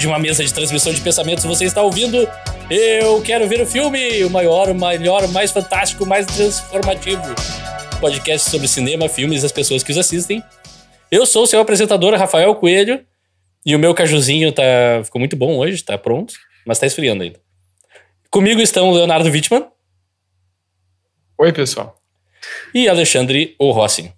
de uma mesa de transmissão de pensamentos, você está ouvindo Eu Quero Ver o Filme, o maior, o melhor, o mais fantástico, o mais transformativo podcast sobre cinema, filmes e as pessoas que os assistem. Eu sou o seu apresentador, Rafael Coelho, e o meu cajuzinho tá, ficou muito bom hoje, tá pronto, mas tá esfriando ainda. Comigo estão o Leonardo Wittmann. Oi, pessoal. E Alexandre Orossi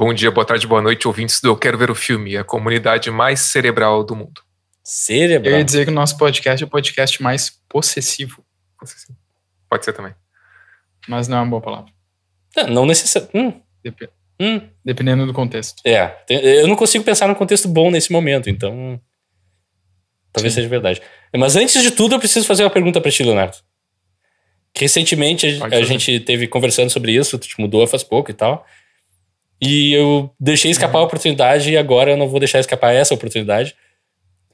Bom dia, boa tarde, boa noite, ouvintes do Eu Quero Ver o Filme, a comunidade mais cerebral do mundo. Cerebral? Eu ia dizer que o nosso podcast é o podcast mais possessivo. possessivo. Pode ser também. Mas não é uma boa palavra. Não, não necessariamente. Hum. Dep hum. Dependendo do contexto. É. Eu não consigo pensar num contexto bom nesse momento, então. Talvez Sim. seja verdade. Mas antes de tudo, eu preciso fazer uma pergunta para ti, Leonardo. Recentemente a, gente teve conversando sobre isso, tu te mudou faz pouco e tal. E eu deixei escapar a oportunidade e agora eu não vou deixar escapar essa oportunidade.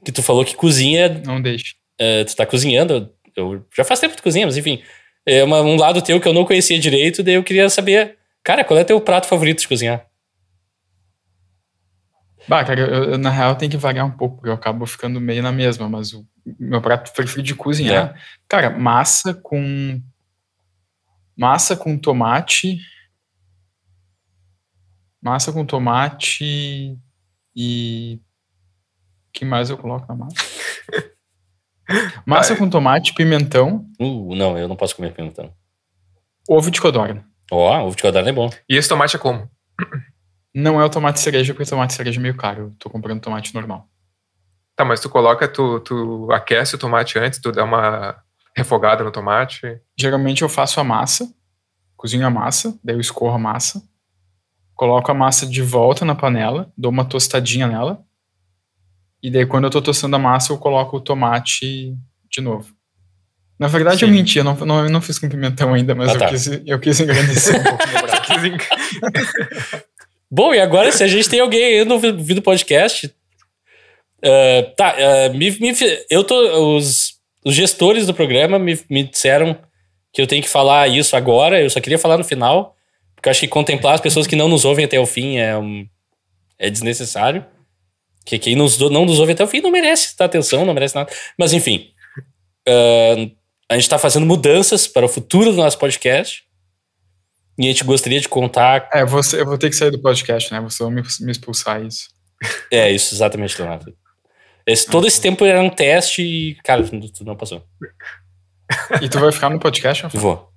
Que tu falou que cozinha. Não deixe. É, tu tá cozinhando. Eu já faz tempo que tu cozinha, mas enfim. É uma, um lado teu que eu não conhecia direito, daí eu queria saber, cara, qual é teu prato favorito de cozinhar? Bah, cara, eu, eu, na real tem que variar um pouco, porque eu acabo ficando meio na mesma, mas o meu prato preferido de cozinhar, é. cara, massa com massa com tomate Massa com tomate e. que mais eu coloco na massa? massa com tomate, pimentão. Uh, não, eu não posso comer pimentão. Ovo de codorna. Ó, oh, ovo de codorna é bom. E esse tomate é como? Não é o tomate cereja, porque o tomate cereja é meio caro. Eu tô comprando tomate normal. Tá, mas tu coloca, tu, tu aquece o tomate antes, tu dá uma refogada no tomate? Geralmente eu faço a massa, cozinho a massa, daí eu escorro a massa, coloco a massa de volta na panela, dou uma tostadinha nela. E daí, quando eu tô tostando a massa, eu coloco o tomate de novo. Na verdade, Sim. eu menti, eu não, não, eu não fiz com pimentão ainda, mas ah, eu, tá. quis, eu quis engrandecer um pouco Bom, e agora se a gente tem alguém aí no o podcast. Uh, tá, uh, me, me, eu tô. Os, os gestores do programa me, me disseram que eu tenho que falar isso agora, eu só queria falar no final. Porque eu acho que contemplar as pessoas que não nos ouvem até o fim é, um, é desnecessário. Que quem nos, não nos ouve até o fim não merece dar atenção, não merece nada. Mas enfim, uh, a gente está fazendo mudanças para o futuro do nosso podcast. E a gente gostaria de contar. É, você, eu vou ter que sair do podcast, né? Você vai me, me expulsar é isso. É, isso, exatamente, Leonardo. Esse, todo esse tempo era um teste e, cara, tu não passou. E tu vai ficar no podcast? Vou.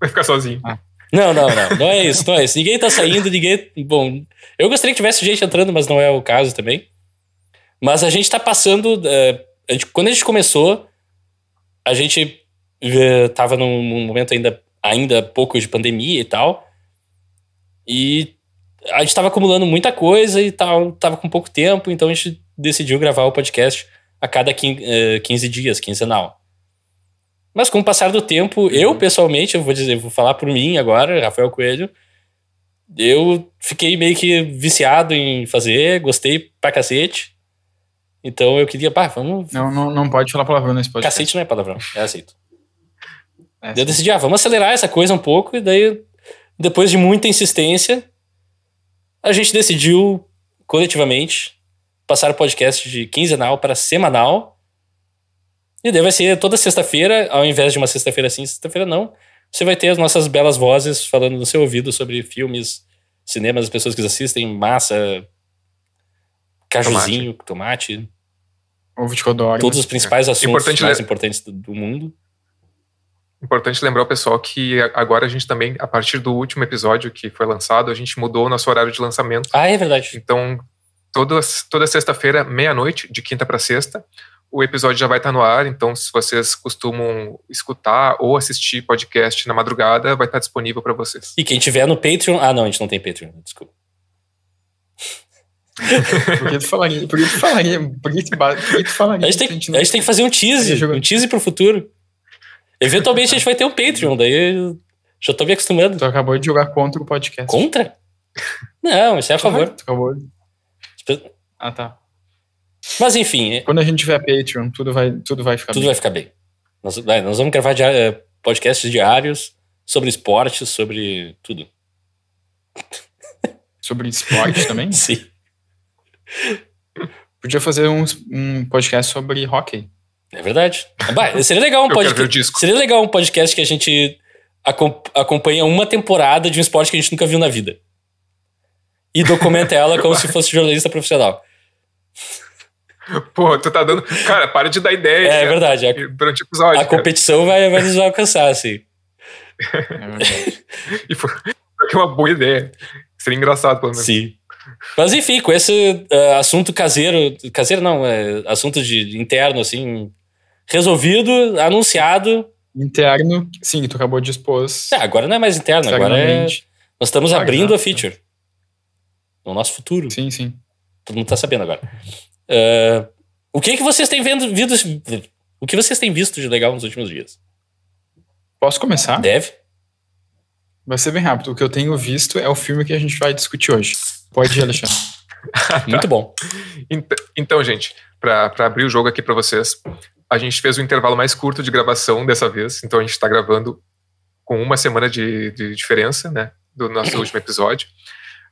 Vai ficar sozinho. Ah. Não, não, não. Não é isso, não é isso. Ninguém tá saindo, ninguém. Bom, eu gostaria que tivesse gente entrando, mas não é o caso também. Mas a gente tá passando. É, a gente, quando a gente começou, a gente é, tava num momento ainda, ainda pouco de pandemia e tal. E a gente tava acumulando muita coisa e tal, tava com pouco tempo, então a gente decidiu gravar o podcast a cada 15 é, dias, quinzenal. Mas com o passar do tempo, uhum. eu pessoalmente, eu vou dizer, vou falar por mim agora, Rafael Coelho, eu fiquei meio que viciado em fazer, gostei pra cacete. Então eu queria, pá, vamos. Não, não, não pode falar palavrão nesse podcast. Cacete não é palavrão, é aceito. É, eu decidi, ah, vamos acelerar essa coisa um pouco, e daí, depois de muita insistência, a gente decidiu coletivamente passar o podcast de quinzenal para semanal e daí vai ser toda sexta-feira, ao invés de uma sexta-feira sim, sexta-feira não. Você vai ter as nossas belas vozes falando no seu ouvido sobre filmes, cinemas, as pessoas que assistem, massa, cajuzinho, tomate. tomate ovo de codorna. Todos os principais é. assuntos importante mais le... importantes do, do mundo. Importante lembrar o pessoal que agora a gente também, a partir do último episódio que foi lançado, a gente mudou o nosso horário de lançamento. Ah, é verdade. Então, toda, toda sexta-feira, meia-noite, de quinta para sexta, o episódio já vai estar tá no ar, então se vocês costumam escutar ou assistir podcast na madrugada, vai estar tá disponível para vocês. E quem tiver no Patreon. Ah, não, a gente não tem Patreon, desculpa. por que tu falaria? Por que tu falaria? Por que tu, por que tu A gente, tem, que fazer um tease, um tease pro futuro. Eventualmente a gente vai ter um Patreon, daí já tô me acostumando. Tu acabou de jogar contra o podcast. Contra? Não, isso é a favor. Ah, tu acabou. Tipo, ah, tá. Mas enfim. É- Quando a gente tiver Patreon, tudo vai, tudo vai ficar tudo bem. Tudo vai ficar bem. Nós, é, nós vamos gravar é, podcasts diários sobre esportes, sobre tudo. Sobre esporte também? Sim. Podia fazer um, um podcast sobre hockey. É verdade. Bah, seria legal um podcast. Seria legal um podcast que a gente acompanha uma temporada de um esporte que a gente nunca viu na vida. E documenta ela como se fosse jornalista profissional. Pô, tu tá dando. Cara, para de dar ideia. É, é verdade. A, durante o episódio. A cara. competição vai, vai nos alcançar, assim. É e foi, uma boa ideia. Seria engraçado, pelo menos. Sim. Mas enfim, com esse uh, assunto caseiro. Caseiro não, é assunto de, interno, assim. Resolvido, anunciado. Interno, sim, tu acabou de expor. É, agora não é mais interno, agora é. Nós estamos ah, abrindo a feature. No nosso futuro. Sim, sim. Todo mundo tá sabendo agora. Uh, o que, que vocês têm vendo, vindo, o que vocês têm visto de legal nos últimos dias? Posso começar? Deve. Vai ser bem rápido. O que eu tenho visto é o filme que a gente vai discutir hoje. Pode ir, Alexandre. Muito bom. Então, então gente, para abrir o jogo aqui para vocês, a gente fez um intervalo mais curto de gravação dessa vez, então a gente está gravando com uma semana de, de diferença, né, do nosso último episódio.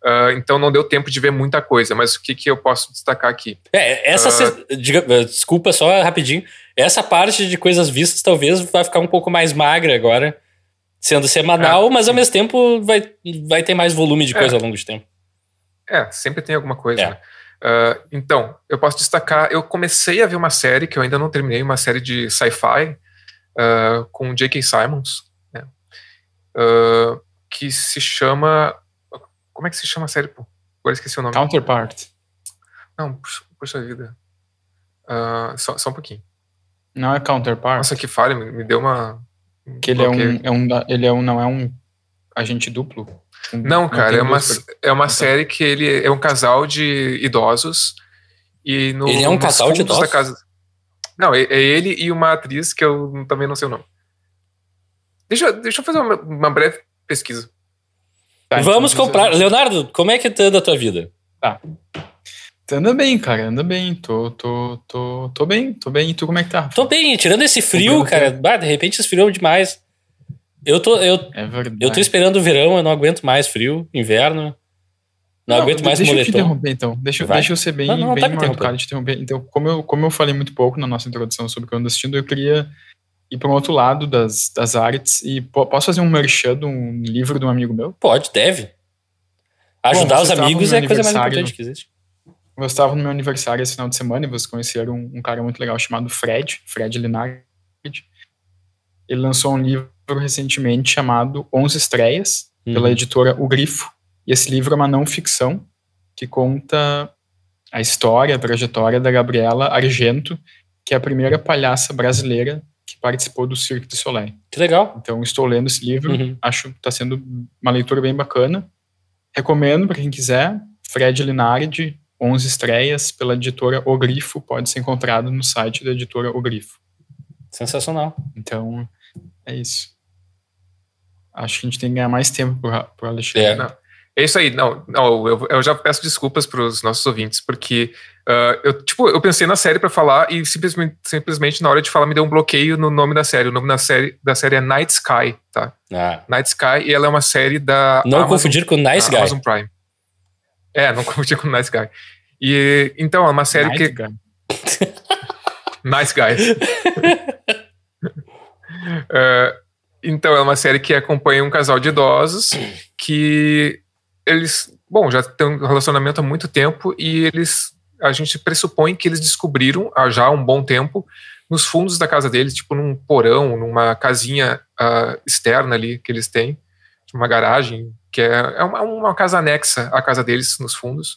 Uh, então não deu tempo de ver muita coisa, mas o que, que eu posso destacar aqui? É, essa. Uh, ah, se, diga, ah, desculpa, só rapidinho. Essa parte de coisas vistas talvez vai ficar um pouco mais magra agora, sendo semanal, é, mas ao mesmo tempo vai, vai ter mais volume de é. coisa é, ao longo do tempo. É, sempre tem alguma coisa, é. né? Uh, então, eu posso destacar, eu comecei a ver uma série que eu ainda não terminei, uma série de sci-fi com J.K. Simons, né? que se chama como é que se chama a série, pô? Agora esqueci o nome. Counterpart. Não, poxa, puxa vida. Uh, só, só um pouquinho. Não é Counterpart. Nossa, que falha, me, me deu uma. Que ele é, um, é um. Ele é um. Não é um agente duplo? não, cara, é, uma, é uma série que ele é um casal de idosos. E no, ele é um casal de idosos? Casa... Não, é, é, ele e uma atriz que eu também não sei o nome. Deixa, deixa eu fazer uma, uma breve pesquisa. Tá, então Vamos então, comprar. Leonardo, como é que tá a tua vida? Tá. tá anda bem, cara, anda bem. Tô, tô, tô, tô bem, tô bem. E tu como é que tá? Tô bem, tirando esse frio, cara. Bah, de repente esfriou é demais. Eu tô, eu, é verdade. eu tô esperando o verão, eu não aguento mais frio, inverno. Não, não aguento mais deixa moletom. Deixa eu te interromper, então. Deixa, deixa eu ser bem, não, não, bem tá educado de interromper. Então, como eu, como eu falei muito pouco na nossa introdução sobre o que eu ando assistindo, eu queria e para um outro lado das, das artes. E posso fazer um merchan de um livro de um amigo meu? Pode, deve. Ajudar Bom, os amigos é a coisa mais importante que existe. Eu estava no meu aniversário esse final de semana e vocês conheceram um, um cara muito legal chamado Fred, Fred Linard. Ele lançou um livro recentemente chamado 11 Estreias, pela uhum. editora O Grifo. E esse livro é uma não ficção que conta a história, a trajetória da Gabriela Argento, que é a primeira palhaça brasileira que participou do Cirque du Soleil. Que legal. Então, estou lendo esse livro, uhum. acho que está sendo uma leitura bem bacana. Recomendo para quem quiser. Fred Linardi, 11 estreias, pela editora O Grifo, pode ser encontrado no site da editora O Grifo. Sensacional. Então, é isso. Acho que a gente tem que ganhar mais tempo para o Alexandre. É. É isso aí, não, não eu, eu já peço desculpas para os nossos ouvintes, porque uh, eu, tipo, eu pensei na série para falar e simplesmente, simplesmente na hora de falar me deu um bloqueio no nome da série. O nome da série, da série é Night Sky, tá? Ah. Night Sky, e ela é uma série da. Não Amazon, confundir com Nice Guy. Amazon Prime. É, não confundir com Nice Guy. E, então, é uma série nice que. Guy. nice Guy. uh, então, é uma série que acompanha um casal de idosos que eles, bom, já têm um relacionamento há muito tempo e eles, a gente pressupõe que eles descobriram há já um bom tempo nos fundos da casa deles, tipo num porão, numa casinha uh, externa ali que eles têm, uma garagem, que é, é uma, uma, casa anexa à casa deles nos fundos.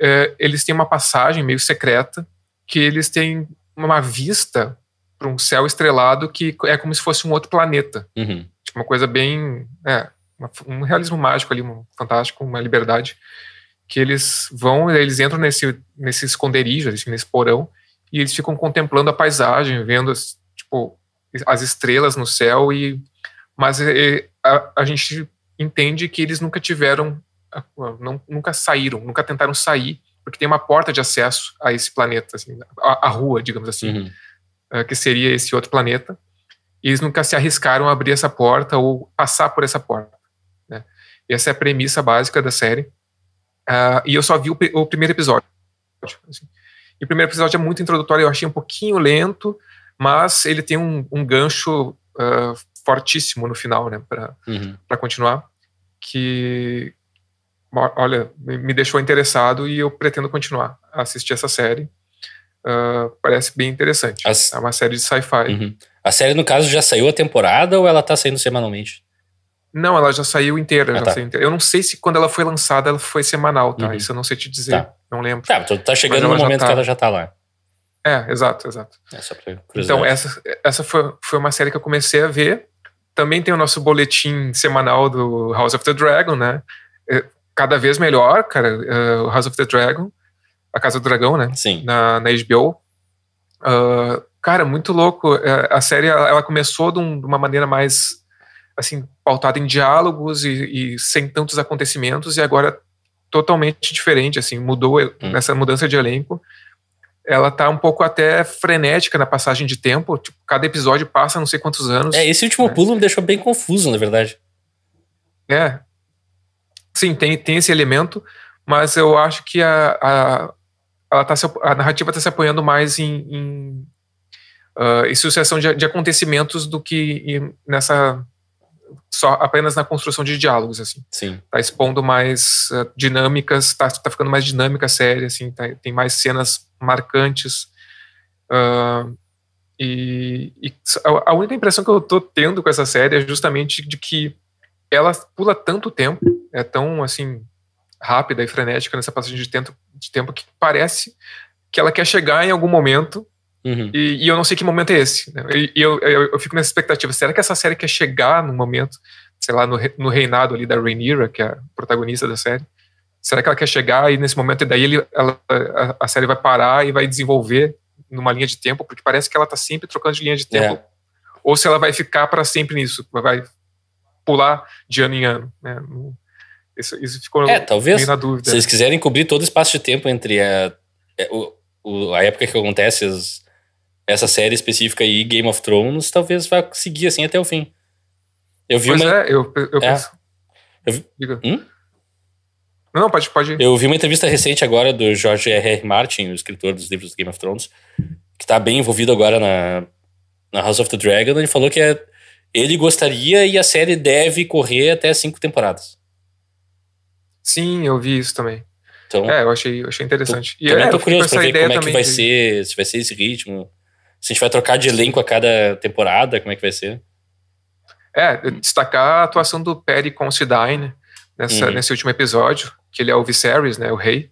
É, eles têm uma passagem meio secreta que eles têm uma vista para um céu estrelado que é como se fosse um outro planeta. Uhum. Tipo, uma coisa bem. É, uma, um realismo mágico ali, um fantástico, uma liberdade, que eles vão, eles entram nesse, nesse esconderijo, assim, nesse porão, e eles ficam contemplando a paisagem, vendo as, tipo, as estrelas no céu, e mas e, a, a gente entende que eles nunca tiveram, não, nunca saíram, nunca tentaram sair, porque tem uma porta de acesso a esse planeta, assim, a, a, rua, digamos assim, uhum. Eh, que seria esse outro planeta. E eles nunca se arriscaram a abrir essa porta ou passar por essa porta. Essa é a premissa básica da série. Uh, e eu só vi o, o primeiro episódio. Assim. E o primeiro episódio é muito introdutório, eu achei um pouquinho lento, mas ele tem um, um gancho uh, fortíssimo no final, né, para uhum. Pra continuar, que, olha, me deixou interessado e eu pretendo continuar a assistir essa série. Uh, parece bem interessante. As... É uma série de sci-fi. Uhum. A série, no caso, já saiu a temporada ou ela está saindo semanalmente? Não, ela já saiu inteira. Ah, já tá. saiu inteira. Eu não sei se quando ela foi lançada ela foi semanal, tá? Uhum. Isso eu não sei te dizer. Tá. Não lembro. Tá, tu então tá chegando no momento tá. que ela já tá lá. É, exato, exato. É então, essa, essa foi, foi uma série que eu comecei a ver. Também tem o nosso boletim semanal do House of the Dragon, né? É, cada vez melhor, cara. Uh, House of the Dragon. A Casa do Dragão, né? Sim. Na, na HBO. Uh, ah, cara, muito louco. É, a série, ela começou de uma maneira mais, assim, pautada em diálogos e, e sem tantos acontecimentos, e agora totalmente diferente, assim, mudou eh, hum. nessa mudança de elenco. Ela tá um pouco até frenética na passagem de tempo, tipo, cada episódio passa não sei quantos anos. É, esse último né? pulo me deixou bem confuso, na verdade. É. Sim, tem, tem esse elemento, mas eu acho que a, a, ela tá se, a narrativa está se apoiando mais em, em, uh, em sucessão de, de, acontecimentos do que nessa só apenas na construção de diálogos, assim. Sim. Tá expondo mais uh, dinâmicas, tá, tá ficando mais dinâmica a série, assim, tá, tem mais cenas marcantes. Uh, e, e a, a única impressão que eu tô tendo com essa série é justamente de que ela pula tanto tempo, é tão, assim, rápida e frenética nessa passagem de tempo, de tempo que parece que ela quer chegar em algum momento Uhum. E, e, eu não sei que momento é esse. Né? E, e eu, eu, eu, fico nessa expectativa. Será que essa série quer chegar no momento, sei lá, no, no reinado ali da Rhaenyra, que é a protagonista da série? Será que ela quer chegar e nesse momento, e daí ele, ela, a, a, série vai parar e vai desenvolver numa linha de tempo? Porque parece que ela tá sempre trocando de linha de tempo. É. Ou se ela vai ficar para sempre nisso, vai pular de ano em ano. Né? Isso, isso ficou é, talvez, na dúvida. Se eles quiserem cobrir todo o espaço de tempo entre a, é, o, a época que acontece as, essa série específica aí, Game of Thrones, talvez vá seguir assim até o fim. Eu vi pois uma. É, eu, eu é. penso. Eu vi... Hum? Não, pode, pode. Ir. Eu vi uma entrevista recente agora do George R. R. Martin, o escritor dos livros Game of Thrones, que está bem envolvido agora na, na House of the Dragon. Ele falou que é, ele gostaria e a série deve correr até cinco temporadas. Sim, eu vi isso também. Então, é, eu achei, eu achei interessante. Tô, e também é, tô curioso pra ver como é que vai de... ser, se vai ser esse ritmo. Se a gente vai trocar de elenco a cada temporada, como é que vai ser? É, destacar a atuação do Perry Considine nessa, uhum. nesse último episódio, que ele é o Viserys, né, o rei.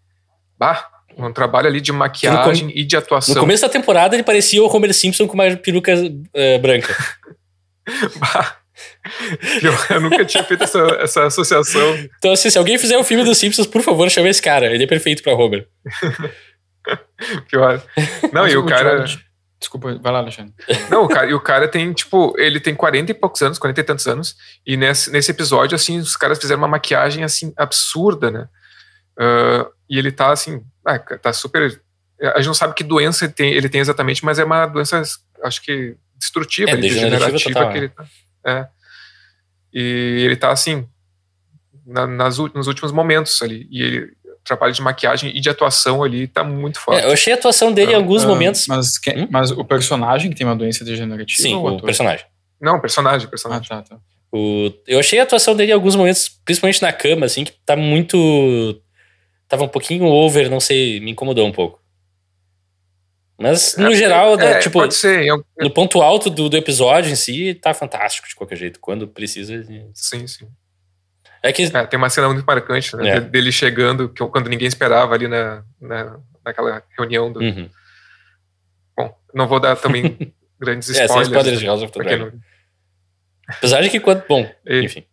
Bah, um trabalho ali de maquiagem e de atuação. No começo da temporada ele parecia o Homer Simpson com uma peruca uh, branca. bah. Eu, eu, nunca tinha feito essa, essa associação. Então, assim, se alguém fizer o um filme dos Simpsons, por favor, chame esse cara. Ele é perfeito pra Homer. Pior. Não, e o cara. Desculpa, vai lá, Alexandre. Não, o cara, e o cara tem, tipo, ele tem 40 e poucos anos, 40 e tantos anos, e nesse, nesse episódio, assim, os caras fizeram uma maquiagem, assim, absurda, né? Uh, e ele tá, assim, ah, tá super. A gente não sabe que doença ele tem, ele tem exatamente, mas é uma doença, acho que, destrutiva, é, degenerativa total, que ele tá. É. E ele tá, assim, na, nas, nos últimos momentos ali. E ele, trabalho de maquiagem e de atuação ali tá muito forte. É, eu achei a atuação dele uh, em alguns uh, momentos. Mas, hum? mas o personagem que tem uma doença degenerativa? Sim, o, personagem. Não, personagem, personagem. Ah, tá, tá. O, eu achei a atuação dele em alguns momentos, principalmente na cama, assim, que tá muito. Tava um pouquinho over, não sei, me incomodou um pouco. Mas, no é, geral, é, né, é tipo, eu, eu... no ponto alto do, do episódio em si, tá fantástico de qualquer jeito. Quando precisa. Sim, sim. É que... É, tem uma cena muito marcante, né? É. Dele chegando, que, quando ninguém esperava ali na, na, naquela reunião do... Uhum. Bom, não vou dar também é, grandes spoilers. É, spoilers de House of the Dragon. Não... Apesar de que quanto... Bom, e, enfim.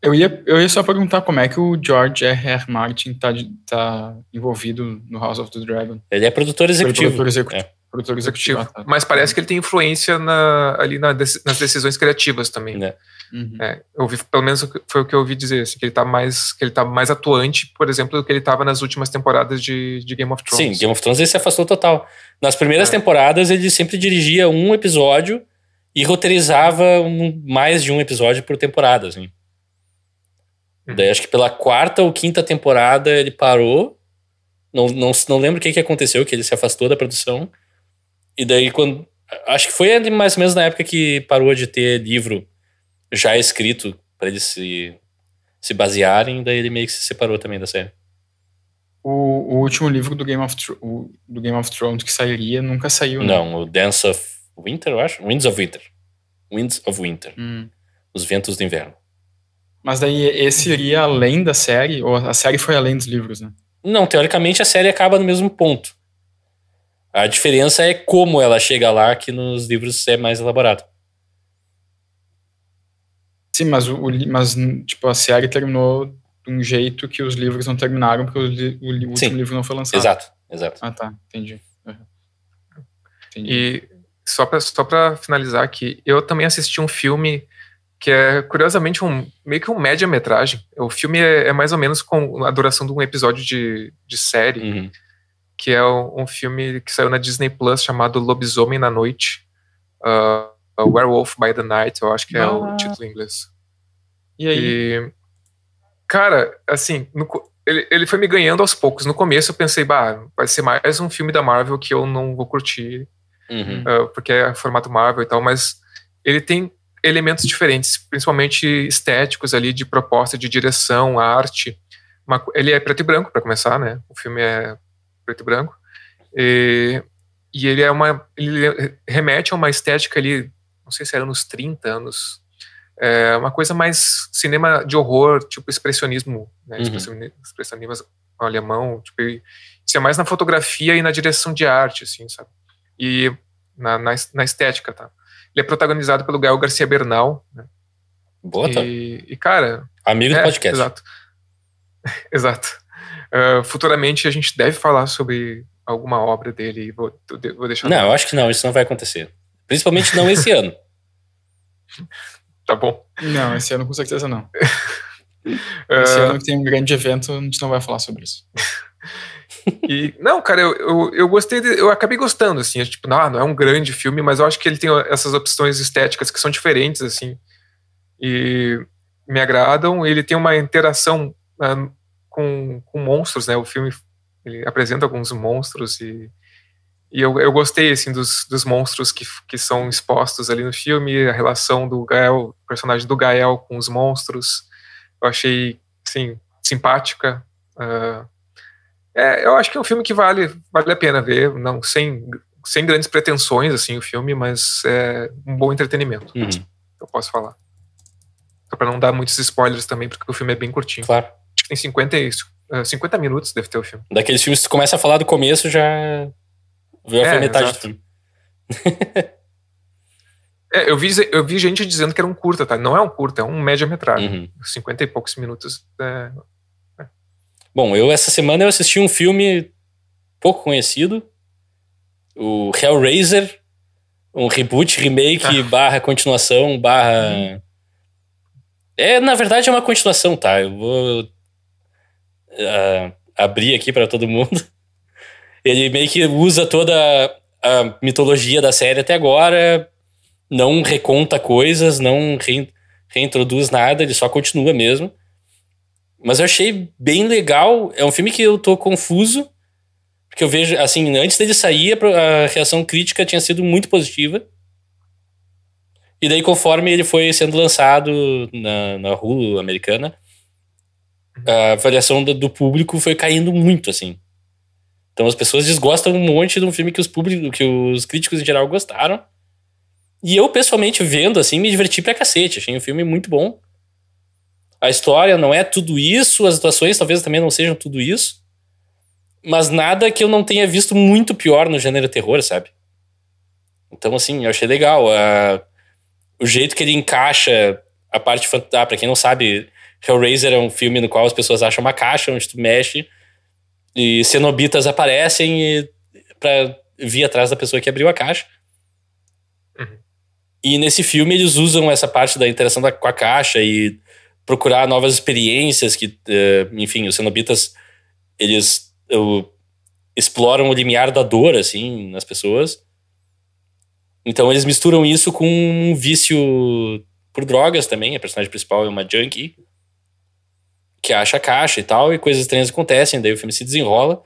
Eu ia, eu ia só perguntar como é que o George R. R. Martin está tá envolvido no House of the Dragon. Ele é produtor executivo. Ele é produtor executivo. É. Produtor executivo. executivo. Tá, tá. Mas parece que ele tem influência na, ali na, nas decisões criativas também. Né? Uhum. É, eu vi, pelo menos foi o que eu ouvi dizer, assim, que ele está mais, que ele tá mais atuante, por exemplo, do que ele estava nas últimas temporadas de, de, Game of Thrones. Sim, Game of Thrones ele se afastou total. Nas primeiras é. temporadas ele sempre dirigia um episódio e roteirizava um, mais de um episódio por temporada, assim. Uhum. Daí acho que pela quarta ou quinta temporada ele parou. Não, não, não lembro o que, que aconteceu, que ele se afastou da produção. E daí quando. Acho que foi mais ou menos na época que parou de ter livro já escrito para eles se, se basearem, daí ele meio que se separou também da série. O, o último livro do Game, of, o, do Game of Thrones que sairia nunca saiu, né? Não, o Dance of Winter, eu acho. Winds of Winter. Winds of Winter. Hum. Os Ventos do Inverno. Mas daí esse iria além da série? Ou a série foi além dos livros, né? Não, teoricamente a série acaba no mesmo ponto. A diferença é como ela chega lá, que nos livros é mais elaborado. Sim, mas, o, mas tipo, a série terminou de um jeito que os livros não terminaram, porque o, o último Sim. livro não foi lançado. Exato, exato. Ah, tá, entendi. entendi. E só para só pra finalizar aqui, eu também assisti um filme que é curiosamente um meio que um média-metragem. O filme é, é mais ou menos com a duração de um episódio de, de série. Uhum que é um filme que saiu na Disney Plus chamado Lobisomem na Noite. Uh, Werewolf by the Night, eu acho que é ah. o título em inglês. E aí? E, cara, assim, no, ele, ele foi me ganhando aos poucos. No começo eu pensei, bah, vai ser mais um filme da Marvel que eu não vou curtir, uhum. uh, porque é formato Marvel e tal, mas ele tem elementos diferentes, principalmente estéticos ali, de proposta, de direção, arte. Uma, ele é preto e branco, para começar, né? O filme é preto e branco. E, e ele é uma. Ele remete a uma estética ali, não sei se era nos 30 anos. É uma coisa mais cinema de horror, tipo expressionismo, né? Uhum. Expressionismo alemão, tipo, isso é mais na fotografia e na direção de arte, assim, sabe? E na, na, na estética, tá? Ele é protagonizado pelo Gael Garcia Bernal, né? Boa, tá? E, e cara... Amigo é, do podcast. Exato. exato. Ah, futuramente a gente deve falar sobre alguma obra dele. Vou, vou deixar. Não, eu acho que não, isso não vai acontecer. Principalmente não esse ano. Tá bom. Não, esse ano com certeza não. esse uh... ano que tem um grande evento, a gente não vai falar sobre isso. E, não, cara, eu, eu, eu gostei, de, eu acabei gostando, assim, é, tipo, não, ah, não é um grande filme, mas eu acho que ele tem essas opções estéticas que são diferentes, assim, e me agradam. Ele tem uma interação uh, com, com monstros, né? O filme ele apresenta alguns monstros e, e eu, eu gostei, assim, dos, dos monstros que, que são expostos ali no filme, a relação do Gael, personagem do Gael com os monstros, eu achei, sim simpática. Uh, é, eu acho que é um filme que vale, vale a pena ver, não sem, sem grandes pretensões, assim, o filme, mas é um bom entretenimento, uhum. eu posso falar. Só pra não dar muitos spoilers também, porque o filme é bem curtinho. Claro que tem 50, 50 eh, minutos, deve ter o filme. Daqueles filmes que tu começa a falar do começo, já. Já a é, metade exato. do filme. é, eu vi, eu vi gente dizendo que era um curta, tá? Não é um curta, é um média-metragem. Uhum. 50 e poucos minutos. É, é... Bom, eu essa semana eu assisti um filme pouco conhecido, o Hellraiser, um reboot, remake, ah. barra continuação, barra... Uhum. É, na verdade é uma continuação, tá? Eu vou uh, abrir aqui para todo mundo. Ele meio que usa toda a mitologia da série até agora, não reconta coisas, não reintroduz nada, ele só continua mesmo. Mas eu achei bem legal. É um filme que eu tô confuso, porque eu vejo, assim, antes dele sair, a reação crítica tinha sido muito positiva. E daí, conforme ele foi sendo lançado na, na Hulu americana, a avaliação do, público foi caindo muito, assim. Então as pessoas desgostam um monte de um filme que os públicos que os críticos em geral gostaram. E eu, pessoalmente, vendo assim, me diverti pra cacete. Achei um filme muito bom. A história não é tudo isso, as situações talvez também não sejam tudo isso. Mas nada que eu não tenha visto muito pior no gênero terror, sabe? Então, assim, eu achei legal. Ah, o jeito que ele encaixa a parte. Ah, pra quem não sabe, Hellraiser é um filme no qual as pessoas acham uma caixa onde tu mexe e cenobitas aparecem e para vir atrás da pessoa que abriu a caixa. Uhum. E nesse filme eles usam essa parte da interação da, com a caixa e procurar novas experiências que, uh, enfim, os cenobitas eles exploram o limiar da dor assim nas pessoas. Então eles misturam isso com um vício por drogas também. A personagem principal é uma junkie que acha a caixa e tal, e coisas estranhas acontecem, daí o filme se desenrola.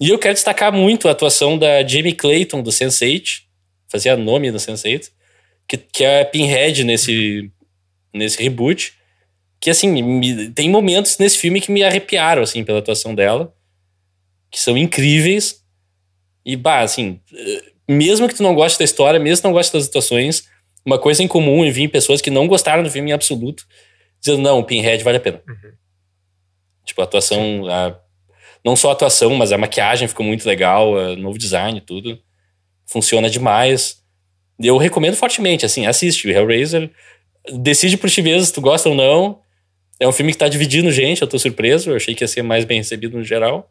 E eu quero destacar muito a atuação da Jamie Clayton, do Sense8, fazia nome do Sense8, que, que é a Pinhead nesse, nesse reboot, que, assim, me, tem momentos nesse filme que me arrepiaram, assim, pela atuação dela, que são incríveis. E, bah, assim, mesmo que tu não goste da história, mesmo que não goste das atuações, uma coisa em comum eu vi em pessoas que não gostaram do filme em absoluto, dizendo, não, Pinhead vale a pena. Uhum. Tipo, a atuação, a, não só a atuação, mas a maquiagem ficou muito legal, a, é, novo design, tudo. Funciona demais. Eu recomendo fortemente, assim, assiste. Hellraiser, decide por ti mesmo se tu gosta ou não. É um filme que tá dividindo gente, eu tô surpreso, eu achei que ia ser mais bem recebido no geral.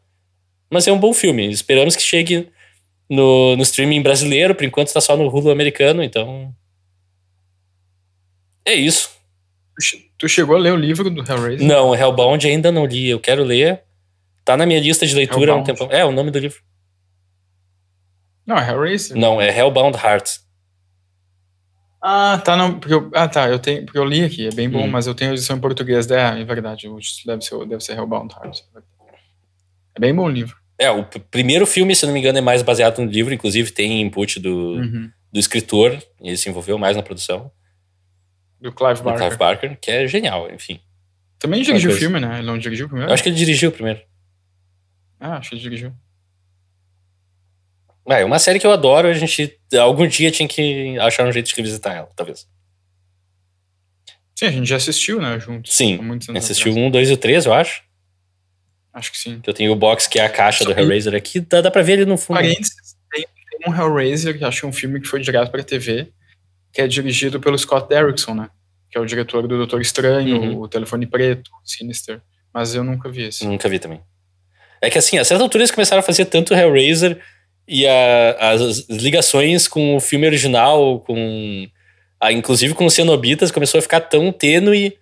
Mas é um bom filme, esperamos que chegue no, no streaming brasileiro, por enquanto tá só no Hulu americano, então... É isso. Tu chegou a ler o livro do Hellraiser? Não, Hellbound ainda não li. Eu quero ler. Tá na minha lista de leitura há um tempo. É, o nome do livro. Não, é Hellraiser? Não, é Hellbound Hearts. Ah, tá, não, porque eu, ah, tá, eu tenho, porque eu li aqui, é bem bom, hum. mas eu tenho a edição em português, é, é verdade, o deve ser, deve ser Hellbound Hearts. É bem bom o livro. É, o primeiro filme, se não me engano, é mais baseado no livro, inclusive tem input do, uhum. do escritor, ele se envolveu mais na produção do Clive Barker. Do Clive Barker, que é genial, enfim. Também dirigiu o filme, né? Ele não dirigiu o primeiro? Eu acho que ele dirigiu o primeiro. Ah, acho que ele dirigiu. Ah, é, uma série que eu adoro, a gente algum dia tinha que achar um jeito de revisitar ela, talvez. Sim, a gente já assistiu, né, juntos. Sim, a assistiu um, dois e o 3, eu acho. Acho que sim. Que eu tenho o box, que é a caixa Só do Hellraiser aqui, dá, dá pra ver ele no fundo. Parênteses, tem, tem um Hellraiser, que acho que é um filme que foi direto pra TV, que é dirigido pelo Scott Derrickson, né? Que é o diretor do Doutor Estranho, uhum. o Telefone Preto, Sinister. Mas eu nunca vi esse. Nunca vi também. É que assim, a certa altura eles começaram a fazer tanto Hellraiser e a, as ligações com o filme original, com a, inclusive com os cenobitas, começou a ficar tão tênue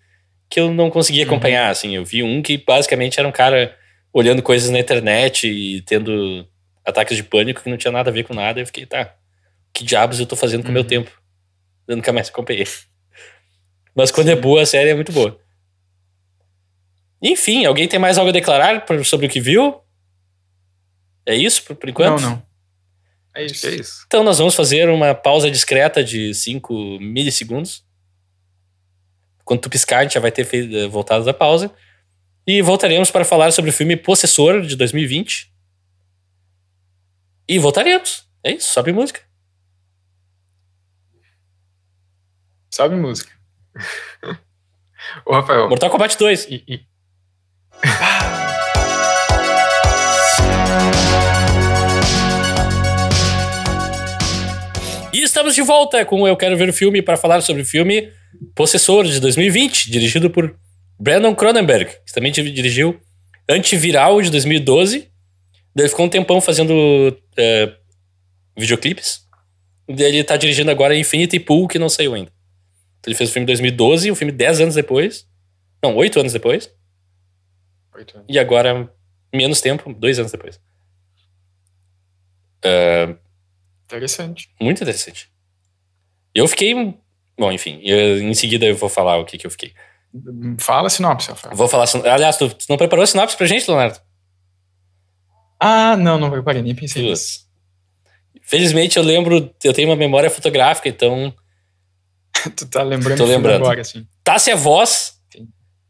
que eu não conseguia acompanhar, uhum. assim. Eu vi um que basicamente era um cara olhando coisas na internet e tendo ataques de pânico que não tinha nada a ver com nada. Eu fiquei, tá, que diabos eu tô fazendo com o uhum. meu tempo? Eu nunca mais comprei. Mas quando é boa a série, é muito boa. Enfim, alguém tem mais algo a declarar sobre o que viu? É isso por, por enquanto? Não, não. É isso. é isso. Então nós vamos fazer uma pausa discreta de 5 milissegundos. Quando tu piscar, a gente já vai ter feito, eh, voltado da pausa. E voltaremos para falar sobre o filme Possessor de 2020. E voltaremos. É isso, sobe música. Sabe música. Ô, Rafael. Mortal Kombat 2. E, e... e estamos de volta com Eu Quero Ver o Filme para falar sobre o filme Possessor de 2020, dirigido por Brandon Cronenberg, que também dirigiu Antiviral de 2012. Ele ficou um tempão fazendo é, videoclipes. Ele está dirigindo agora Infinity Pool, que não saiu ainda ele fez o filme em 2012, o filme 10 anos depois. Não, 8 anos depois. 8 anos. E agora, menos tempo, 2 anos depois. Uh, interessante. Muito interessante. Eu fiquei. Bom, enfim, eu, em seguida eu vou falar o que, que eu fiquei. Fala a sinopse, Rafael. Vou falar. Aliás, tu, tu não preparou a sinopse pra gente, Leonardo? Ah, não, não preparei, nem pensei nisso. Felizmente eu lembro, eu tenho uma memória fotográfica, então tu tá lembrando? Tô lembrando. Agora, assim. Tássia Voz,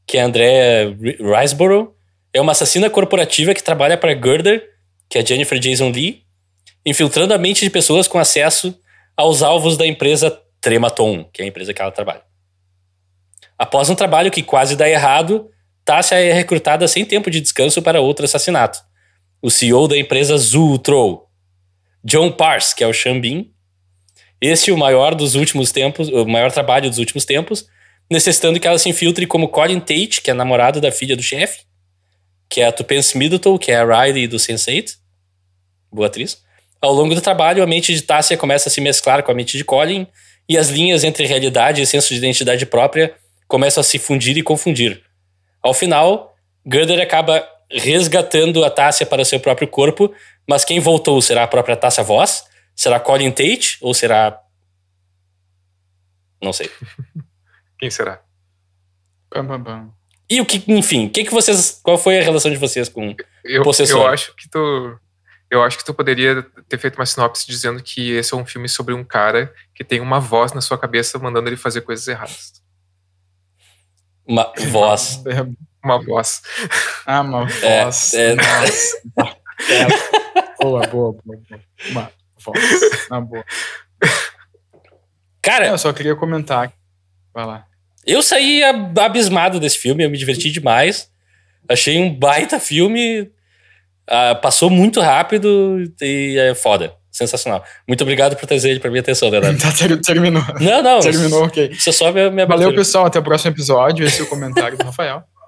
que é a Andrea Riseborough, é uma assassina corporativa que trabalha para Girder, que é Jennifer Jason Lee, infiltrando a mente de pessoas com acesso aos alvos da empresa Trematon, que é a empresa que ela trabalha. Após um trabalho que quase dá errado, Tássia é recrutada sem tempo de descanso para outro assassinato. O CEO da empresa Zool John Pars, que é o Xambin, este o maior dos últimos tempos, o maior trabalho dos últimos tempos, necessitando que ela se infiltre como Colin Tate, que é namorada da filha do chefe, que é a Tupense Middleton, que é a Riley do Sense8. Boa atriz. Ao longo do trabalho, a mente de Tássia começa a se mesclar com a mente de Colin, e as linhas entre realidade e senso de identidade própria começam a se fundir e confundir. Ao final, Gerder acaba resgatando a Tássia para seu próprio corpo, mas quem voltou será a própria Tássia Voz, Será Colin Tate ou será. Não sei. Quem será? Bam, bam, bam. E o que, enfim, que que vocês, qual foi a relação de vocês com eu, Possessor? Eu acho que tu, eu acho que tu poderia ter feito uma sinopse dizendo que esse é um filme sobre um cara que tem uma voz na sua cabeça mandando ele fazer coisas erradas. Uma voz. uma voz. Ah, uma é, voz. É, é... é. Boa, boa, boa. boa. Uma Fox, na boa. Cara. Eu só queria comentar. Vai lá. Eu saí abismado desse filme, eu me diverti demais. Achei um baita filme. Uh, passou muito rápido e é foda. Sensacional. Muito obrigado por trazer ele pra minha atenção, verdade tá, terminou. Não, não. Terminou, ok. Isso só minha, minha Valeu, pessoal. Até o próximo episódio. Esse é o comentário do Rafael.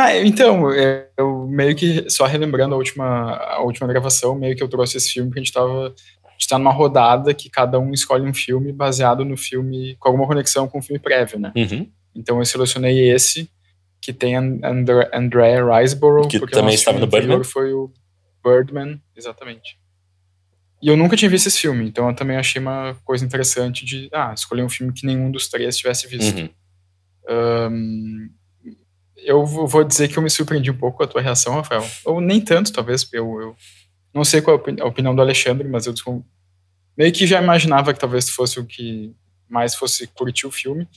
Ah, então, é, eu meio que, só relembrando a última, a última gravação, meio que eu trouxe esse filme porque a gente tava. A gente tá numa rodada que cada um escolhe um filme baseado no filme, com alguma conexão com o filme prévio, né? Uhum. Então eu selecionei esse, que tem André, André Riseborough. Que é também estava no Birdman. Foi o Birdman, exatamente. E eu nunca tinha visto esse filme, então eu também achei uma coisa interessante de ah, escolher um filme que nenhum dos três tivesse visto. Uhum. Um, eu vou dizer que eu me surpreendi um pouco com a tua reação, Rafael. Ou nem tanto, talvez. Eu, eu não sei qual é a opinião do Alexandre, mas eu meio que já imaginava que talvez fosse o que mais fosse curtir o filme.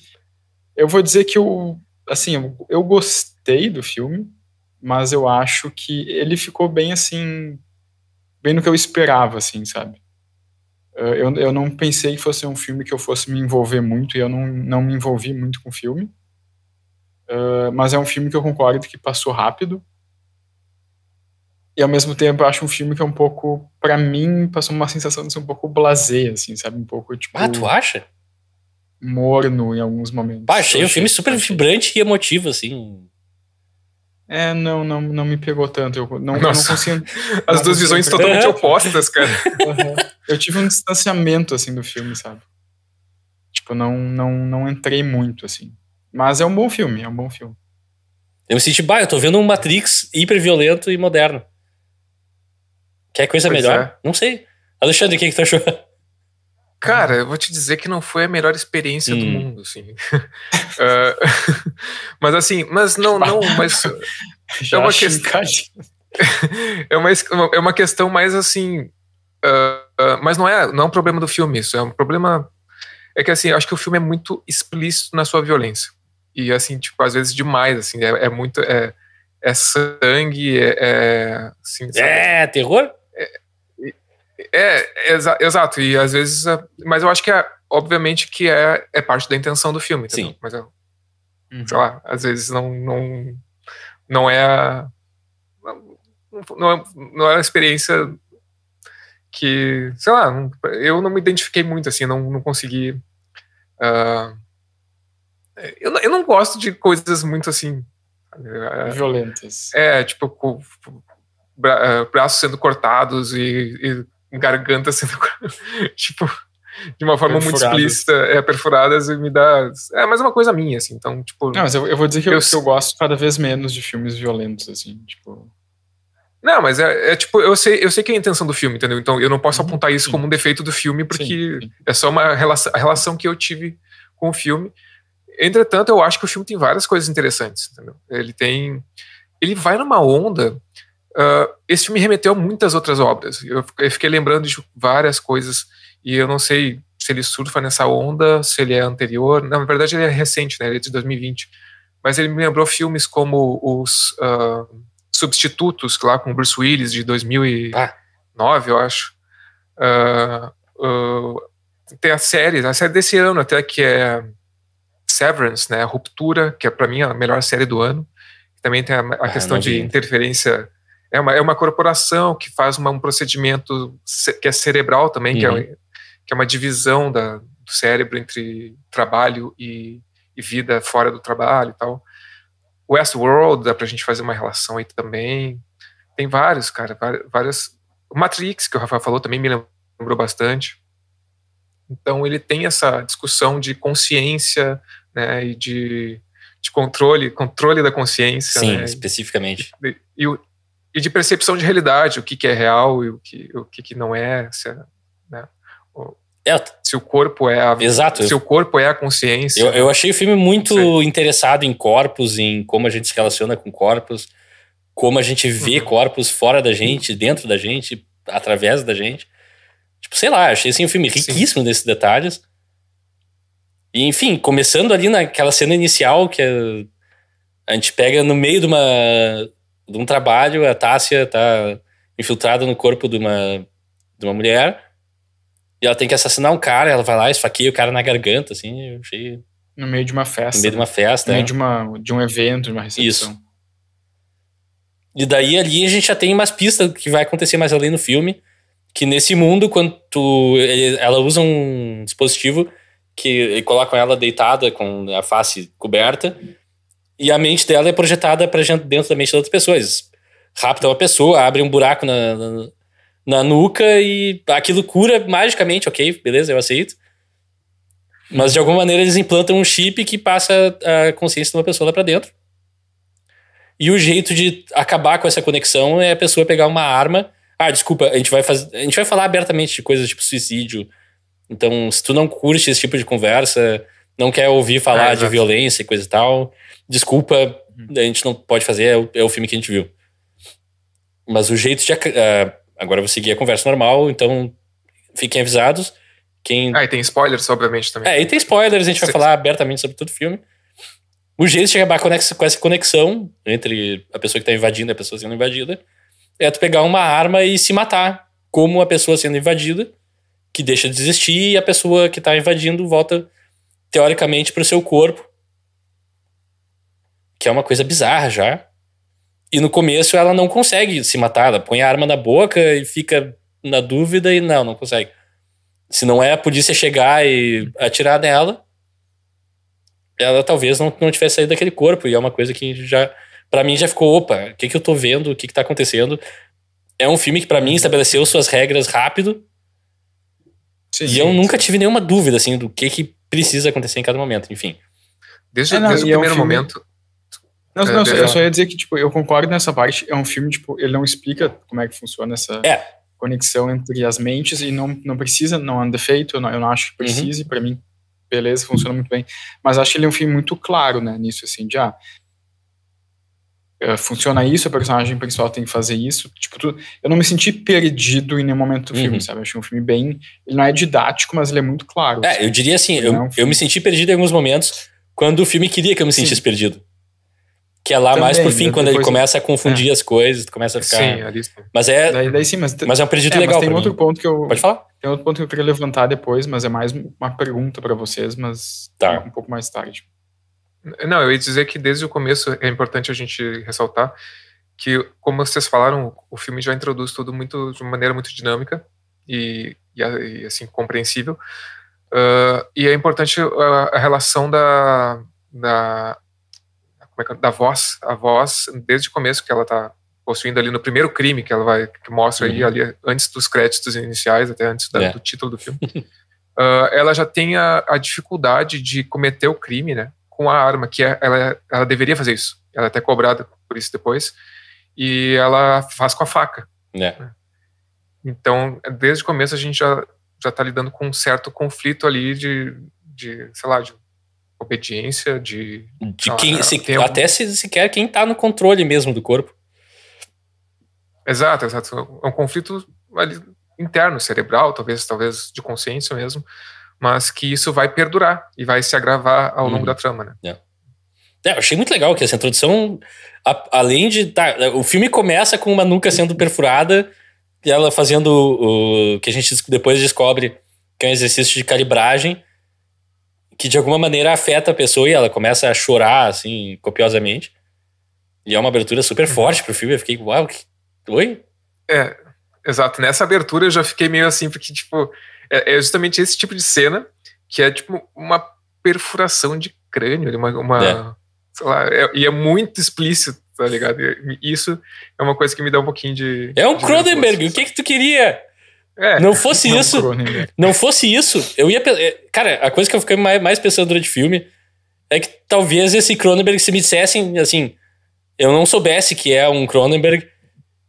Eu vou dizer que eu, assim, eu, eu gostei do filme, mas eu acho que ele ficou bem assim, bem no que eu esperava, assim, sabe? Eu, eu não pensei que fosse um filme que eu fosse me envolver muito e eu não, não me envolvi muito com o filme. Ah, mas é um filme que eu concordo que passou rápido. E ao mesmo tempo eu acho um filme que é um pouco, para mim, passou uma sensação de ser um pouco blasé, assim, sabe? Um pouco tipo. Ah, tu acha? Morno em alguns momentos. Bah, achei um filme super achei. vibrante e emotivo, assim. É, não, não, não me pegou tanto. Eu não, eu não consigo. As não duas visões totalmente opostas, cara. Eu tive um distanciamento, assim, do filme, sabe? Tipo, não, não, não entrei muito, assim. Mas é um bom filme, é um bom filme. Eu me senti, bah, eu tô vendo um Matrix hiperviolento e moderno. Quer coisa pois melhor? É. Não sei. Alexandre, o que, é que tu achou? Cara, eu vou te dizer que não foi a melhor experiência hum. do mundo, assim. uh, mas assim, mas não, não, mas é uma questão. é, uma, é uma questão mais assim. Uh, uh, mas não é, não é um problema do filme, isso é um problema. É que assim, acho que o filme é muito explícito na sua violência e assim, tipo, às vezes demais, assim, é, é muito, é, é sangue, é, é assim, É, terror? É, é, exa exato, e às vezes, é, mas eu acho que é, obviamente que é, é parte da intenção do filme, entendeu? Sim. Mas, eu, é, uhum. sei lá, às vezes não, não, não é a, não é, não é uma experiência que, sei lá, eu não me identifiquei muito, assim, não, não consegui uh, eu, eu não gosto de coisas muito assim. É, Violentas. É, tipo, com, bra é, braços sendo cortados e, e garganta sendo. tipo, de uma forma muito explícita, é, perfuradas e me dá. É mais uma coisa minha, assim. Então, tipo. Não, mas eu, eu vou dizer que eu, eu, que eu gosto cada vez menos de filmes violentos, assim, tipo. Não, mas é, é, tipo, eu sei, eu sei que é a intenção do filme, entendeu? Então eu não posso uhum. apontar isso como um defeito do filme, porque sim, sim. é só uma relação, a relação que eu tive com o filme. Entretanto, eu acho que o filme tem várias coisas interessantes. Entendeu? Ele tem. Ele vai numa onda. Uh, esse filme remeteu a muitas outras obras. Eu, eu fiquei lembrando de várias coisas e eu não sei se ele surfa nessa onda, se ele é anterior. na verdade, ele é recente, né? Ele é de 2020. Mas ele me lembrou filmes como os uh, Substitutos, lá com Bruce Willis, de 2009, ah. eu acho. Uh, uh, tem a série, a série desse ano até, que é Severance, né, Ruptura, que é para mim a melhor série do ano. Também tem a, a ah, questão de interferência. É uma, é uma corporação que faz uma, um procedimento que é cerebral também, uhum. que, é, uhum. que é uma divisão da, do cérebro entre trabalho e, e vida fora do trabalho e tal. Westworld, dá pra gente fazer uma relação aí também. Tem vários, cara, várias. O Matrix, que o Rafael falou, também me lembrou bastante. Então ele tem essa discussão de consciência, né, e de, de controle, controle da consciência. Sim, né, especificamente. E, e, e, de percepção de realidade, o que, que é real e o que, o que, que não é. Se, é, né, o, é. se o corpo é a Exato. se o corpo é a consciência. Eu, eu achei o filme muito Sim. interessado em corpos, em como a gente se relaciona com corpos, como a gente vê uhum. corpos fora da gente, dentro da gente, através da gente. Tipo, sei lá, achei assim, um filme riquíssimo Sim. desses detalhes. E, enfim, começando ali naquela cena inicial que é, a gente pega no meio de uma de um trabalho, a Tássia tá infiltrada no corpo de uma de uma mulher e ela tem que assassinar um cara, ela vai lá e esfaqueia o cara na garganta, assim, eu achei... No meio de uma festa. No meio de uma festa, No meio é. de, uma, de um evento, de uma recepção. Isso. E daí ali a gente já tem umas pistas do que vai acontecer mais além no filme, que nesse mundo, quando tu, ela usa um dispositivo que colocam ela deitada com a face coberta e a mente dela é projetada para dentro da mente das outras pessoas. Rapta uma pessoa, abre um buraco na, na, na, nuca e aquilo cura magicamente, ok, beleza, eu aceito. Mas de alguma maneira eles implantam um chip que passa a consciência de uma pessoa lá para dentro. E o jeito de acabar com essa conexão é a pessoa pegar uma arma. Ah, desculpa, a gente vai fazer, a gente vai falar abertamente de coisas tipo suicídio, então, se tu não curte esse tipo de conversa, não quer ouvir falar é, de violência e coisa e tal, desculpa, uhum. a gente não pode fazer, é o, é o filme que a gente viu. Mas o jeito de. Uh, agora eu vou seguir a conversa normal, então fiquem avisados. Quem... Ah, e tem spoilers, obviamente, também. É, e tem spoilers, a gente Sim. vai falar abertamente sobre todo o filme. O jeito de acabar com essa conexão entre a pessoa que está invadindo e a pessoa sendo invadida é tu pegar uma arma e se matar como a pessoa sendo invadida que deixa de existir e a pessoa que está invadindo volta teoricamente para o seu corpo, que é uma coisa bizarra já. E no começo ela não consegue se matar, ela põe a arma na boca e fica na dúvida e não, não consegue. Se não é a polícia chegar e atirar nela, ela talvez não, não tivesse saído daquele corpo. E é uma coisa que já, para mim, já ficou: opa, o que, que eu tô vendo? O que, que tá acontecendo? É um filme que, para mim, estabeleceu suas regras rápido Sim, e sim, eu nunca tive nenhuma dúvida, assim, do que que precisa acontecer em cada momento, enfim. Desde, é, não, desde o é primeiro um filme... momento... Não, é, não, é, eu só ia dizer que, tipo, eu concordo nessa parte, é um filme, tipo, ele não explica como é que funciona essa é. conexão entre as mentes e não, não precisa, não é um defeito, eu não, eu não acho que uhum. precise, uhum. para mim, beleza, funciona muito bem. Mas acho que ele é um filme muito claro, né, nisso, assim, de, ah, é, funciona isso, o personagem principal tem que fazer isso. Tipo, tu, eu não me senti perdido em nenhum momento do uhum. filme, sabe? Eu achei um filme bem. Ele não é didático, mas ele é muito claro. É, assim. eu diria assim, eu, é um eu me senti perdido em alguns momentos quando o filme queria que eu me sentisse Sim. perdido. Que é lá Também, mais por fim, quando ele começa a confundir é. as coisas, começa a ficar. Sim, ali Mas é. Daí, daí sim, mas, mas, é um perdido é, legal. Mas tem outro mim. ponto que eu. Pode falar? Tem outro ponto que eu queria levantar depois, mas é mais uma pergunta para vocês, mas tá. É um pouco mais tarde. Não, eu ia dizer que desde o começo é importante a gente ressaltar que, como vocês falaram, o filme já introduz tudo muito de uma maneira muito dinâmica e, e assim compreensível. Uh, e é importante a, a relação da, da é, é, da voz, a voz desde o começo que ela está possuindo ali no primeiro crime que ela vai que mostra uhum. ali antes dos créditos iniciais até antes da, yeah. É. do título do filme. uh, ela já tem a, a dificuldade de cometer o crime, né? com a arma, que é, ela, ela deveria fazer isso. Ela é até cobrada por isso depois. E ela faz com a faca. É. Né? Então, desde o começo a gente já já está lidando com um certo conflito ali de, de sei lá, de obediência, de. de quem, lá, se, até se, se quer quem está no controle mesmo do corpo. Exato, exato. É um conflito ali, interno, cerebral, talvez, talvez de consciência mesmo, mas que isso vai perdurar e vai se agravar ao longo uhum. da trama, né? É. é, eu achei muito legal que essa introdução, a, além de. Tá, o filme começa com uma nuca sendo perfurada e ela fazendo o, o que a gente depois descobre que é um exercício de calibragem que de alguma maneira afeta a pessoa e ela começa a chorar, assim, copiosamente. E é uma abertura super uhum. forte pro filme. Eu fiquei, uau, que... oi? É, exato. Nessa abertura eu já fiquei meio assim, porque, tipo, é, é, justamente esse tipo de cena que é tipo uma perfuração de crânio, uma. uma é. Sei lá, é, e é muito explícito, tá ligado? E isso é uma coisa que me dá um pouquinho de. É um Cronenberg, o que, que tu queria? É, não fosse não isso, Cronenberg. não fosse isso, eu ia. É, cara, a coisa que eu fiquei mais, mais pensando durante o filme é que talvez esse Cronenberg, se me dissessem assim, eu não soubesse que é um Cronenberg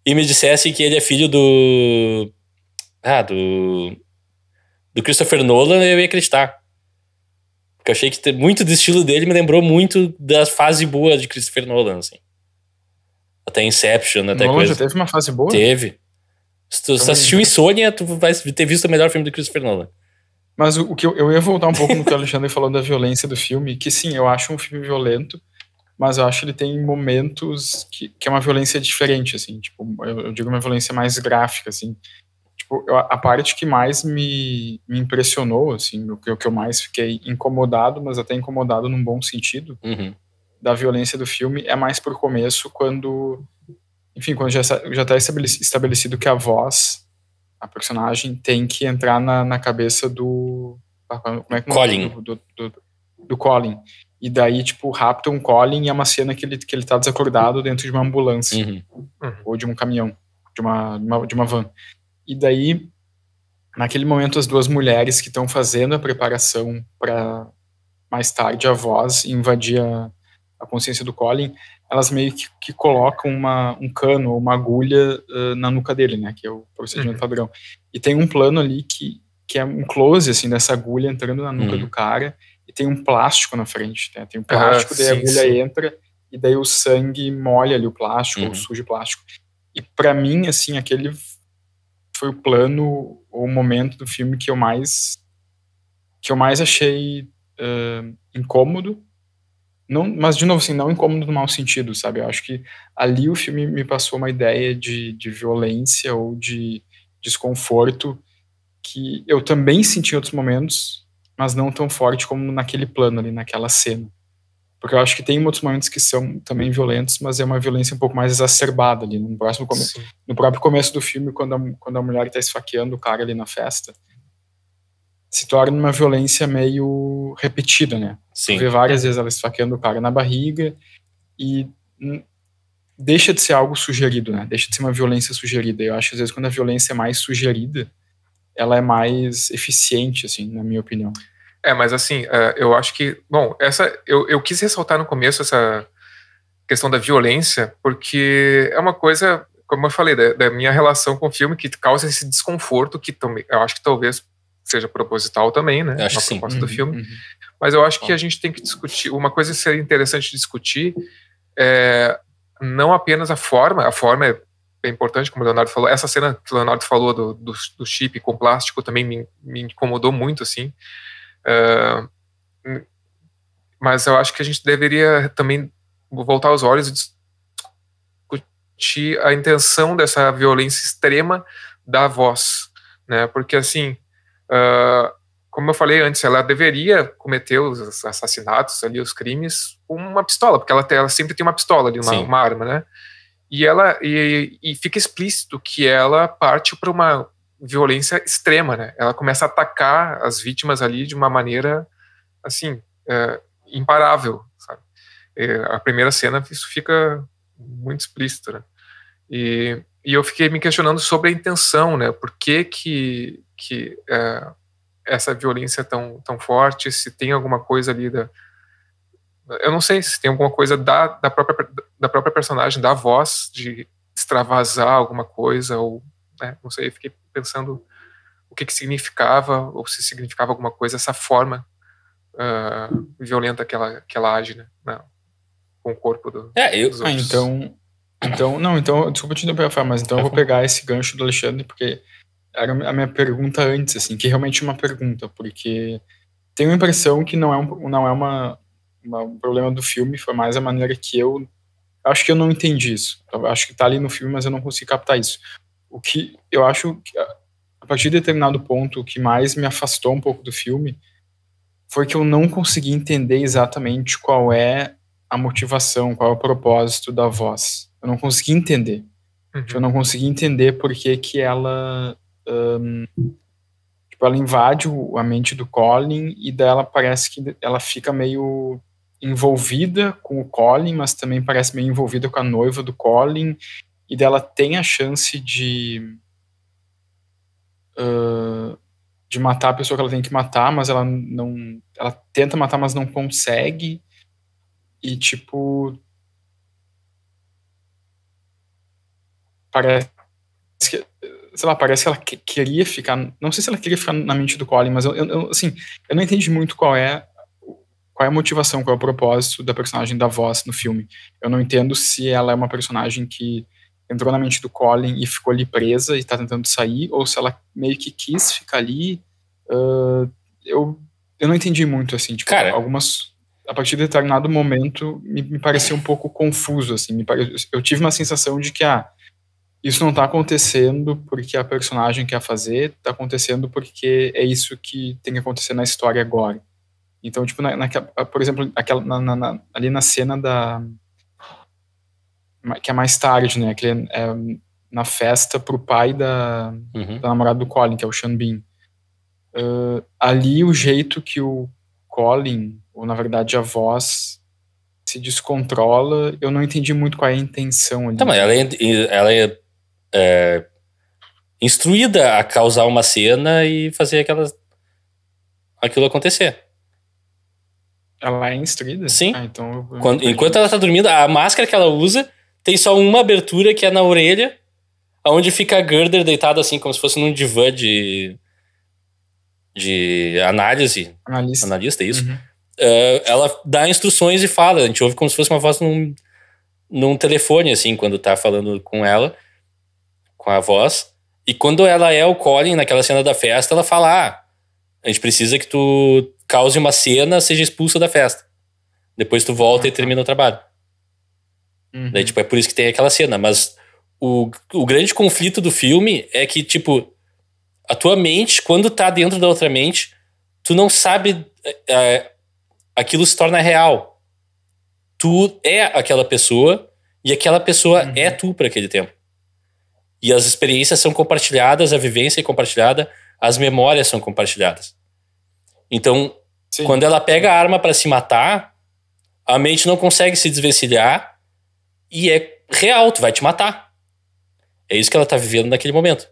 e me dissessem que ele é filho do. Ah, do do Christopher Nolan, eu ia acreditar. Porque eu achei que muito do estilo dele me lembrou muito da fase boa de Christopher Nolan, assim. Até Inception, até Nolan coisa. já teve uma fase boa? Teve. Se tu, se assistiu Insônia, tu vai ter visto o melhor filme do Christopher Nolan. Mas o, o que eu, eu ia voltar um pouco no que o Alexandre falou da violência do filme, que sim, eu acho um filme violento, mas eu acho que ele tem momentos que, que é uma violência diferente, assim, tipo, eu, eu digo uma violência mais gráfica, assim, tipo, a parte que mais me, me impressionou, assim, o que, o que eu mais fiquei incomodado, mas até incomodado num bom sentido, uhum. da violência do filme, é mais pro começo, quando, enfim, quando já, é já tá estabelecido que a voz, a personagem, tem que entrar na, na cabeça do... Ah, como é que é Colin. Do, do, do, do Colin. E daí, tipo, raptam um Colin e é uma cena que ele, que ele tá desacordado dentro de uma ambulância. Uhum. uhum. Ou de um caminhão, de uma, de uma van. E daí, naquele momento, as duas mulheres que estão fazendo a preparação para mais tarde a voz invadir a, a, consciência do Colin, elas meio que, que colocam uma, um cano ou uma agulha uh, na nuca dele, né? Que é o procedimento uhum. padrão. E tem um plano ali que, que é um close, assim, dessa agulha entrando na nuca uhum. do cara e tem um plástico na frente, né? Tem um plástico, ah, daí sim, a agulha sim. entra e daí o sangue molha ali o plástico, uhum. ou suja o plástico. E para mim, assim, aquele foi o plano ou o momento do filme que eu mais que eu mais achei uh, incômodo. Não, mas, de novo, assim, não incômodo no mau sentido, sabe? Eu acho que ali o filme me passou uma ideia de, de violência ou de desconforto que eu também senti em outros momentos, mas não tão forte como naquele plano ali, naquela cena. Porque eu acho que tem outros momentos que são também violentos, mas é uma violência um pouco mais exacerbada ali. No, próximo come... no próprio começo do filme, quando a, quando a mulher está esfaqueando o cara ali na festa, se torna uma violência meio repetida, né? Sim. vê várias vezes ela esfaqueando o cara na barriga e deixa de ser algo sugerido, né? Deixa de ser uma violência sugerida. Eu acho que às vezes quando a violência é mais sugerida, ela é mais eficiente, assim, na minha opinião. É, mas assim, é, eu acho que. Bom, essa. Eu, eu quis ressaltar no começo essa questão da violência, porque é uma coisa, como eu falei, da, da minha relação com o filme que causa esse desconforto, que também, eu acho que talvez seja proposital também, né? Eu acho que proposta do uhum, filme. Uhum. Mas eu acho que a gente tem que discutir. Uma coisa que seria interessante discutir é não apenas a forma, a forma é é importante, como o Leonardo falou, essa cena que o Leonardo falou do, do, do chip com plástico também me, me incomodou muito, assim, mas eu acho que a gente deveria também voltar os olhos e discutir a intenção dessa violência extrema da voz, né? Porque assim, uh, como eu falei antes, ela deveria cometer os assassinatos ali, os crimes, com uma pistola, porque ela, tem, ela sempre tem uma pistola ali, uma, uma arma, né? E ela e, e, fica explícito que ela parte para uma violência extrema, né? Ela começa a atacar as vítimas ali de uma maneira, assim, é, imparável, sabe? É, a primeira cena, isso fica muito explícito, né? E, e eu fiquei me questionando sobre a intenção, né? Por que que, que é, essa violência é tão, tão forte, se tem alguma coisa ali da... Eu não sei se tem alguma coisa da, da, própria, da própria personagem, da voz, de extravasar alguma coisa ou né? Não sei, fiquei pensando o que, que significava ou se significava alguma coisa essa forma uh, violenta que ela, que ela age, né? Não, com o corpo do. É, eu. Ah, então. Então, não, então, desculpa te interromper, mas então eu vou é pegar esse gancho do Alexandre, porque era a minha pergunta antes, assim, que realmente é uma pergunta, porque tenho a impressão que não é um, não é uma, uma, um problema do filme, foi mais a maneira que eu acho que eu não entendi isso. acho que tá ali no filme, mas eu não consegui captar isso. O que eu acho que, a partir de determinado ponto, o que mais me afastou um pouco do filme foi que eu não consegui entender exatamente qual é a motivação, qual é o propósito da voz. Eu não consegui entender. Uhum. Eu não consegui entender por que que ela... Um, tipo, ela invade a mente do Colin e dela parece que ela fica meio envolvida com o Colin, mas também parece meio envolvida com a noiva do Colin e dela tem a chance de uh, de matar a pessoa que ela tem que matar, mas ela não, ela tenta matar, mas não consegue e tipo parece que sei lá, parece que ela que, queria ficar, não sei se ela queria ficar na mente do Colin, mas eu, eu, assim, eu não entendi muito qual é qual é a motivação, qual é o propósito da personagem da voz no filme. Eu não entendo se ela é uma personagem que entrou na mente do Colin e ficou ali presa e está tentando sair, ou se ela meio que quis ficar ali. Uh, eu, eu não entendi muito, assim, tipo, Cara. algumas. A partir de determinado momento, me, me parecia um pouco confuso, assim. Me pare... Eu tive uma sensação de que, ah, isso não está acontecendo porque a personagem quer fazer, está acontecendo porque é isso que tem que acontecer na história agora. Então, tipo, na, na por exemplo, aquela, na, na, ali na cena da, que é mais tarde, né? Que é, é na festa pro pai da, uhum. da namorada do Colin, que é o Sean Bean. Uh, ali o jeito que o Colin, ou na verdade a voz, se descontrola, eu não entendi muito qual é a intenção ali. Tá, mas ela é, ela é, é instruída a causar uma cena e fazer aquela aquilo acontecer. Ela é instruída? Sim. Ah, então Quando, enquanto ela tá dormindo, a máscara que ela usa tem só uma abertura que é na orelha, aonde fica a girder deitada assim, como se fosse num divã de. de análise. Analista. Analista, é isso. Uhum. Uh, ela dá instruções e fala. A gente ouve como se fosse uma voz num, num telefone, assim, quando tá falando com ela, com a voz. E quando ela é o Colin, naquela cena da festa, ela fala: ah, a gente precisa que tu cause uma cena, seja expulsa da festa. Depois tu volta uhum. e ah, tá. termina o trabalho. Né, uhum. Daí, tipo, é por isso que tem aquela cena. Mas o, o grande conflito do filme é que, tipo, a tua mente, quando tá dentro da outra mente, tu não sabe. É, é aquilo se torna real. Tu é aquela pessoa e aquela pessoa uhum. é tu para aquele tempo. E as experiências são compartilhadas, a vivência é compartilhada, as memórias são compartilhadas. Então, Sim. quando ela pega a arma para se matar, a mente não consegue se desvencilhar e é real, tu vai te matar. É isso que ela tá vivendo naquele momento.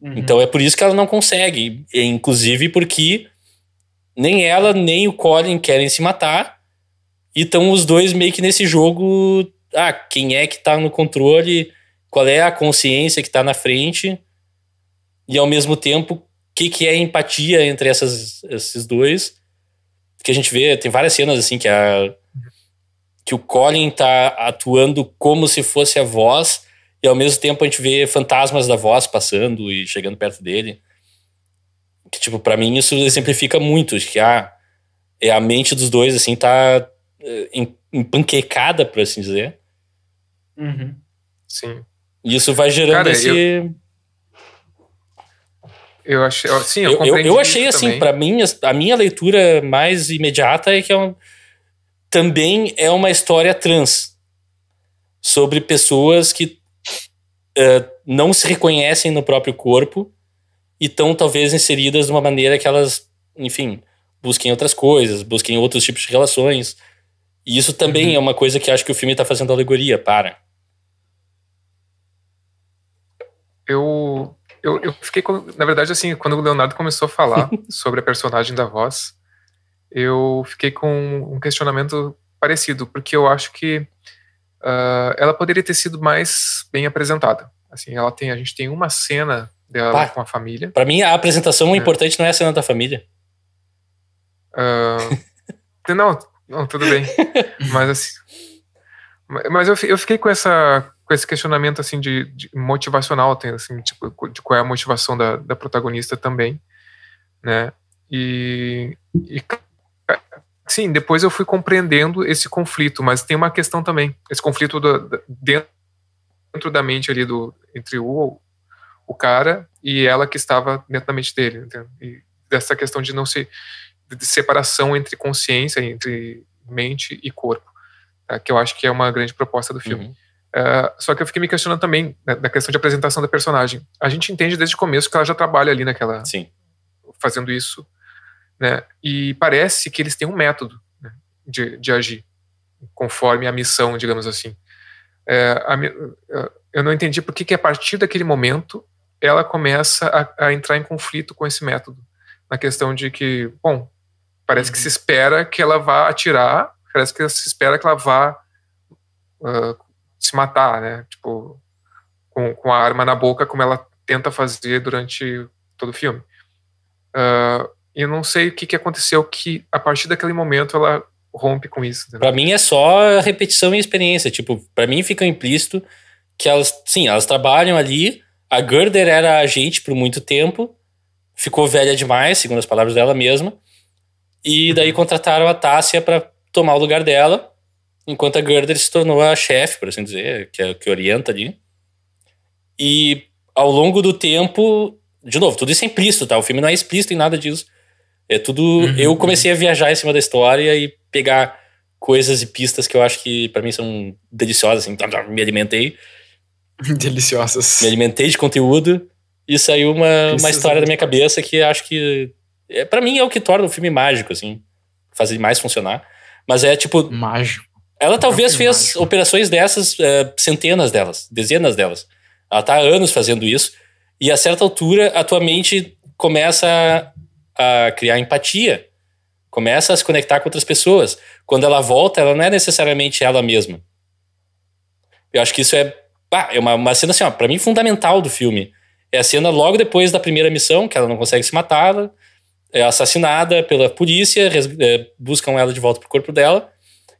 Uhum. Então é por isso que ela não consegue. E, inclusive porque nem ela nem o Colin querem se matar. E estão os dois meio que nesse jogo. Ah, quem é que tá no controle? Qual é a consciência que tá na frente? E ao mesmo tempo, o que, que é empatia entre essas, esses dois? Que a gente vê, tem várias cenas assim que a uhum que o Colin tá atuando como se fosse a voz e ao mesmo tempo a gente vê fantasmas da voz passando e chegando perto dele. Que tipo, para mim isso exemplifica muito que a ah, é a mente dos dois assim tá eh, empanquecada, por assim dizer. Uhum. Sim. E isso vai gerando Cara, esse eu... Eu achei, sim, eu, eu, eu, eu achei assim, para mim, a minha leitura mais imediata é que é um, também é uma história trans sobre pessoas que uh, não se reconhecem no próprio corpo e estão talvez inseridas de uma maneira que elas, enfim, busquem outras coisas, busquem outros tipos de relações. E isso também uhum. é uma coisa que acho que o filme está fazendo alegoria para. Eu, eu, eu fiquei, na verdade, assim, quando o Leonardo começou a falar sobre a personagem da voz, eu fiquei com um questionamento parecido, porque eu acho que uh, ela poderia ter sido mais bem apresentada. Assim, ela tem, a gente tem uma cena dela Pá, tá. com a família. Para mim, a apresentação é. importante não é a cena da família. Uh, não, não, tudo bem. Mas assim, mas eu, eu fiquei com essa com esse questionamento assim de, de motivacional, tem assim, tipo, de qual é a motivação da, da protagonista também, né? E, e, Sim, depois eu fui compreendendo esse conflito, mas tem uma questão também, esse conflito do, dentro, dentro da mente ali do entre o o cara e ela que estava dentro da mente dele, e dessa questão de não se de separação entre consciência, entre mente e corpo, tá? que eu acho que é uma grande proposta do filme. Uhum. Uh, só que eu fiquei me questionando também né, da questão de apresentação da personagem. A gente entende desde o começo que ela já trabalha ali naquela, Sim. fazendo isso né? E parece que eles têm um método né, de, de agir, conforme a missão, digamos assim. É, a, é, eu não entendi por que, que a partir daquele momento ela começa a, a, entrar em conflito com esse método, na questão de que, bom, parece uhum. que se espera que ela vá atirar, parece que se espera que ela vá uh, se matar, né? Tipo, com, com a arma na boca, como ela tenta fazer durante todo o filme. Uh, eu não sei o que, que aconteceu que a partir daquele momento ela rompe com isso. Para mim é só repetição e experiência. Tipo, para mim fica implícito que elas, sim, elas trabalham ali. A Gerder era agente por muito tempo, ficou velha demais, segundo as palavras dela mesma. E uhum. daí uhum. contrataram a Tássia para tomar o lugar dela, enquanto a Gerder se tornou a chefe, por assim dizer, que, é, que orienta ali. E ao longo do tempo, de novo, tudo isso é implícito, tá? O filme não é explícito em nada disso é tudo. Uhum. Eu comecei a viajar em cima da história e pegar coisas e pistas que eu acho que para mim são deliciosas, assim, me alimentei. Deliciosas. Me alimentei de conteúdo e saiu uma, uma história da minha cabeça que acho que é para mim é o que torna o filme mágico, assim, fazer mais funcionar. Mas é tipo mágico. Ela é talvez fez mágico. operações dessas, é, centenas delas, dezenas delas. Ela tá há anos fazendo isso e a certa altura a tua mente começa a criar empatia, começa a se conectar com outras pessoas. Quando ela volta, ela não é necessariamente ela mesma. Eu acho que isso é, pá, é uma, uma cena assim, para mim fundamental do filme. É a cena logo depois da primeira missão, que ela não consegue se matar, ela é assassinada pela polícia, é, buscam ela de volta pro corpo dela.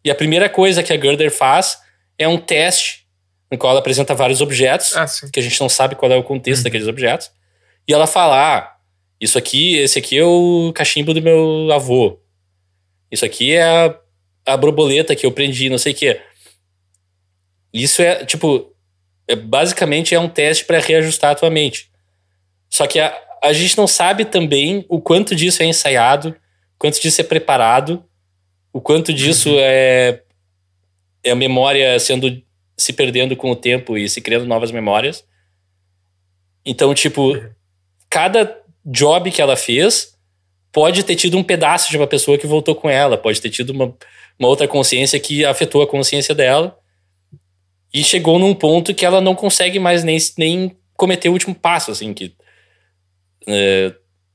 E a primeira coisa que a Gerder faz é um teste no qual ela apresenta vários objetos, ah, que a gente não sabe qual é o contexto uhum. daqueles objetos. E ela fala: ah, isso aqui, esse aqui é o cachimbo do meu avô. Isso aqui é a, a borboleta que eu prendi, não sei o quê. Isso é, tipo, é, basicamente é um teste para reajustar a tua mente. Só que a, a gente não sabe também o quanto disso é ensaiado, o quanto disso é preparado, o quanto disso uhum. é, é a memória sendo se perdendo com o tempo e se criando novas memórias. Então, tipo, é. cada job que ela fez pode ter tido um pedaço de uma pessoa que voltou com ela, pode ter tido uma, uma outra consciência que afetou a consciência dela. E chegou num ponto que ela não consegue mais nem, nem cometer o último passo, assim, que é,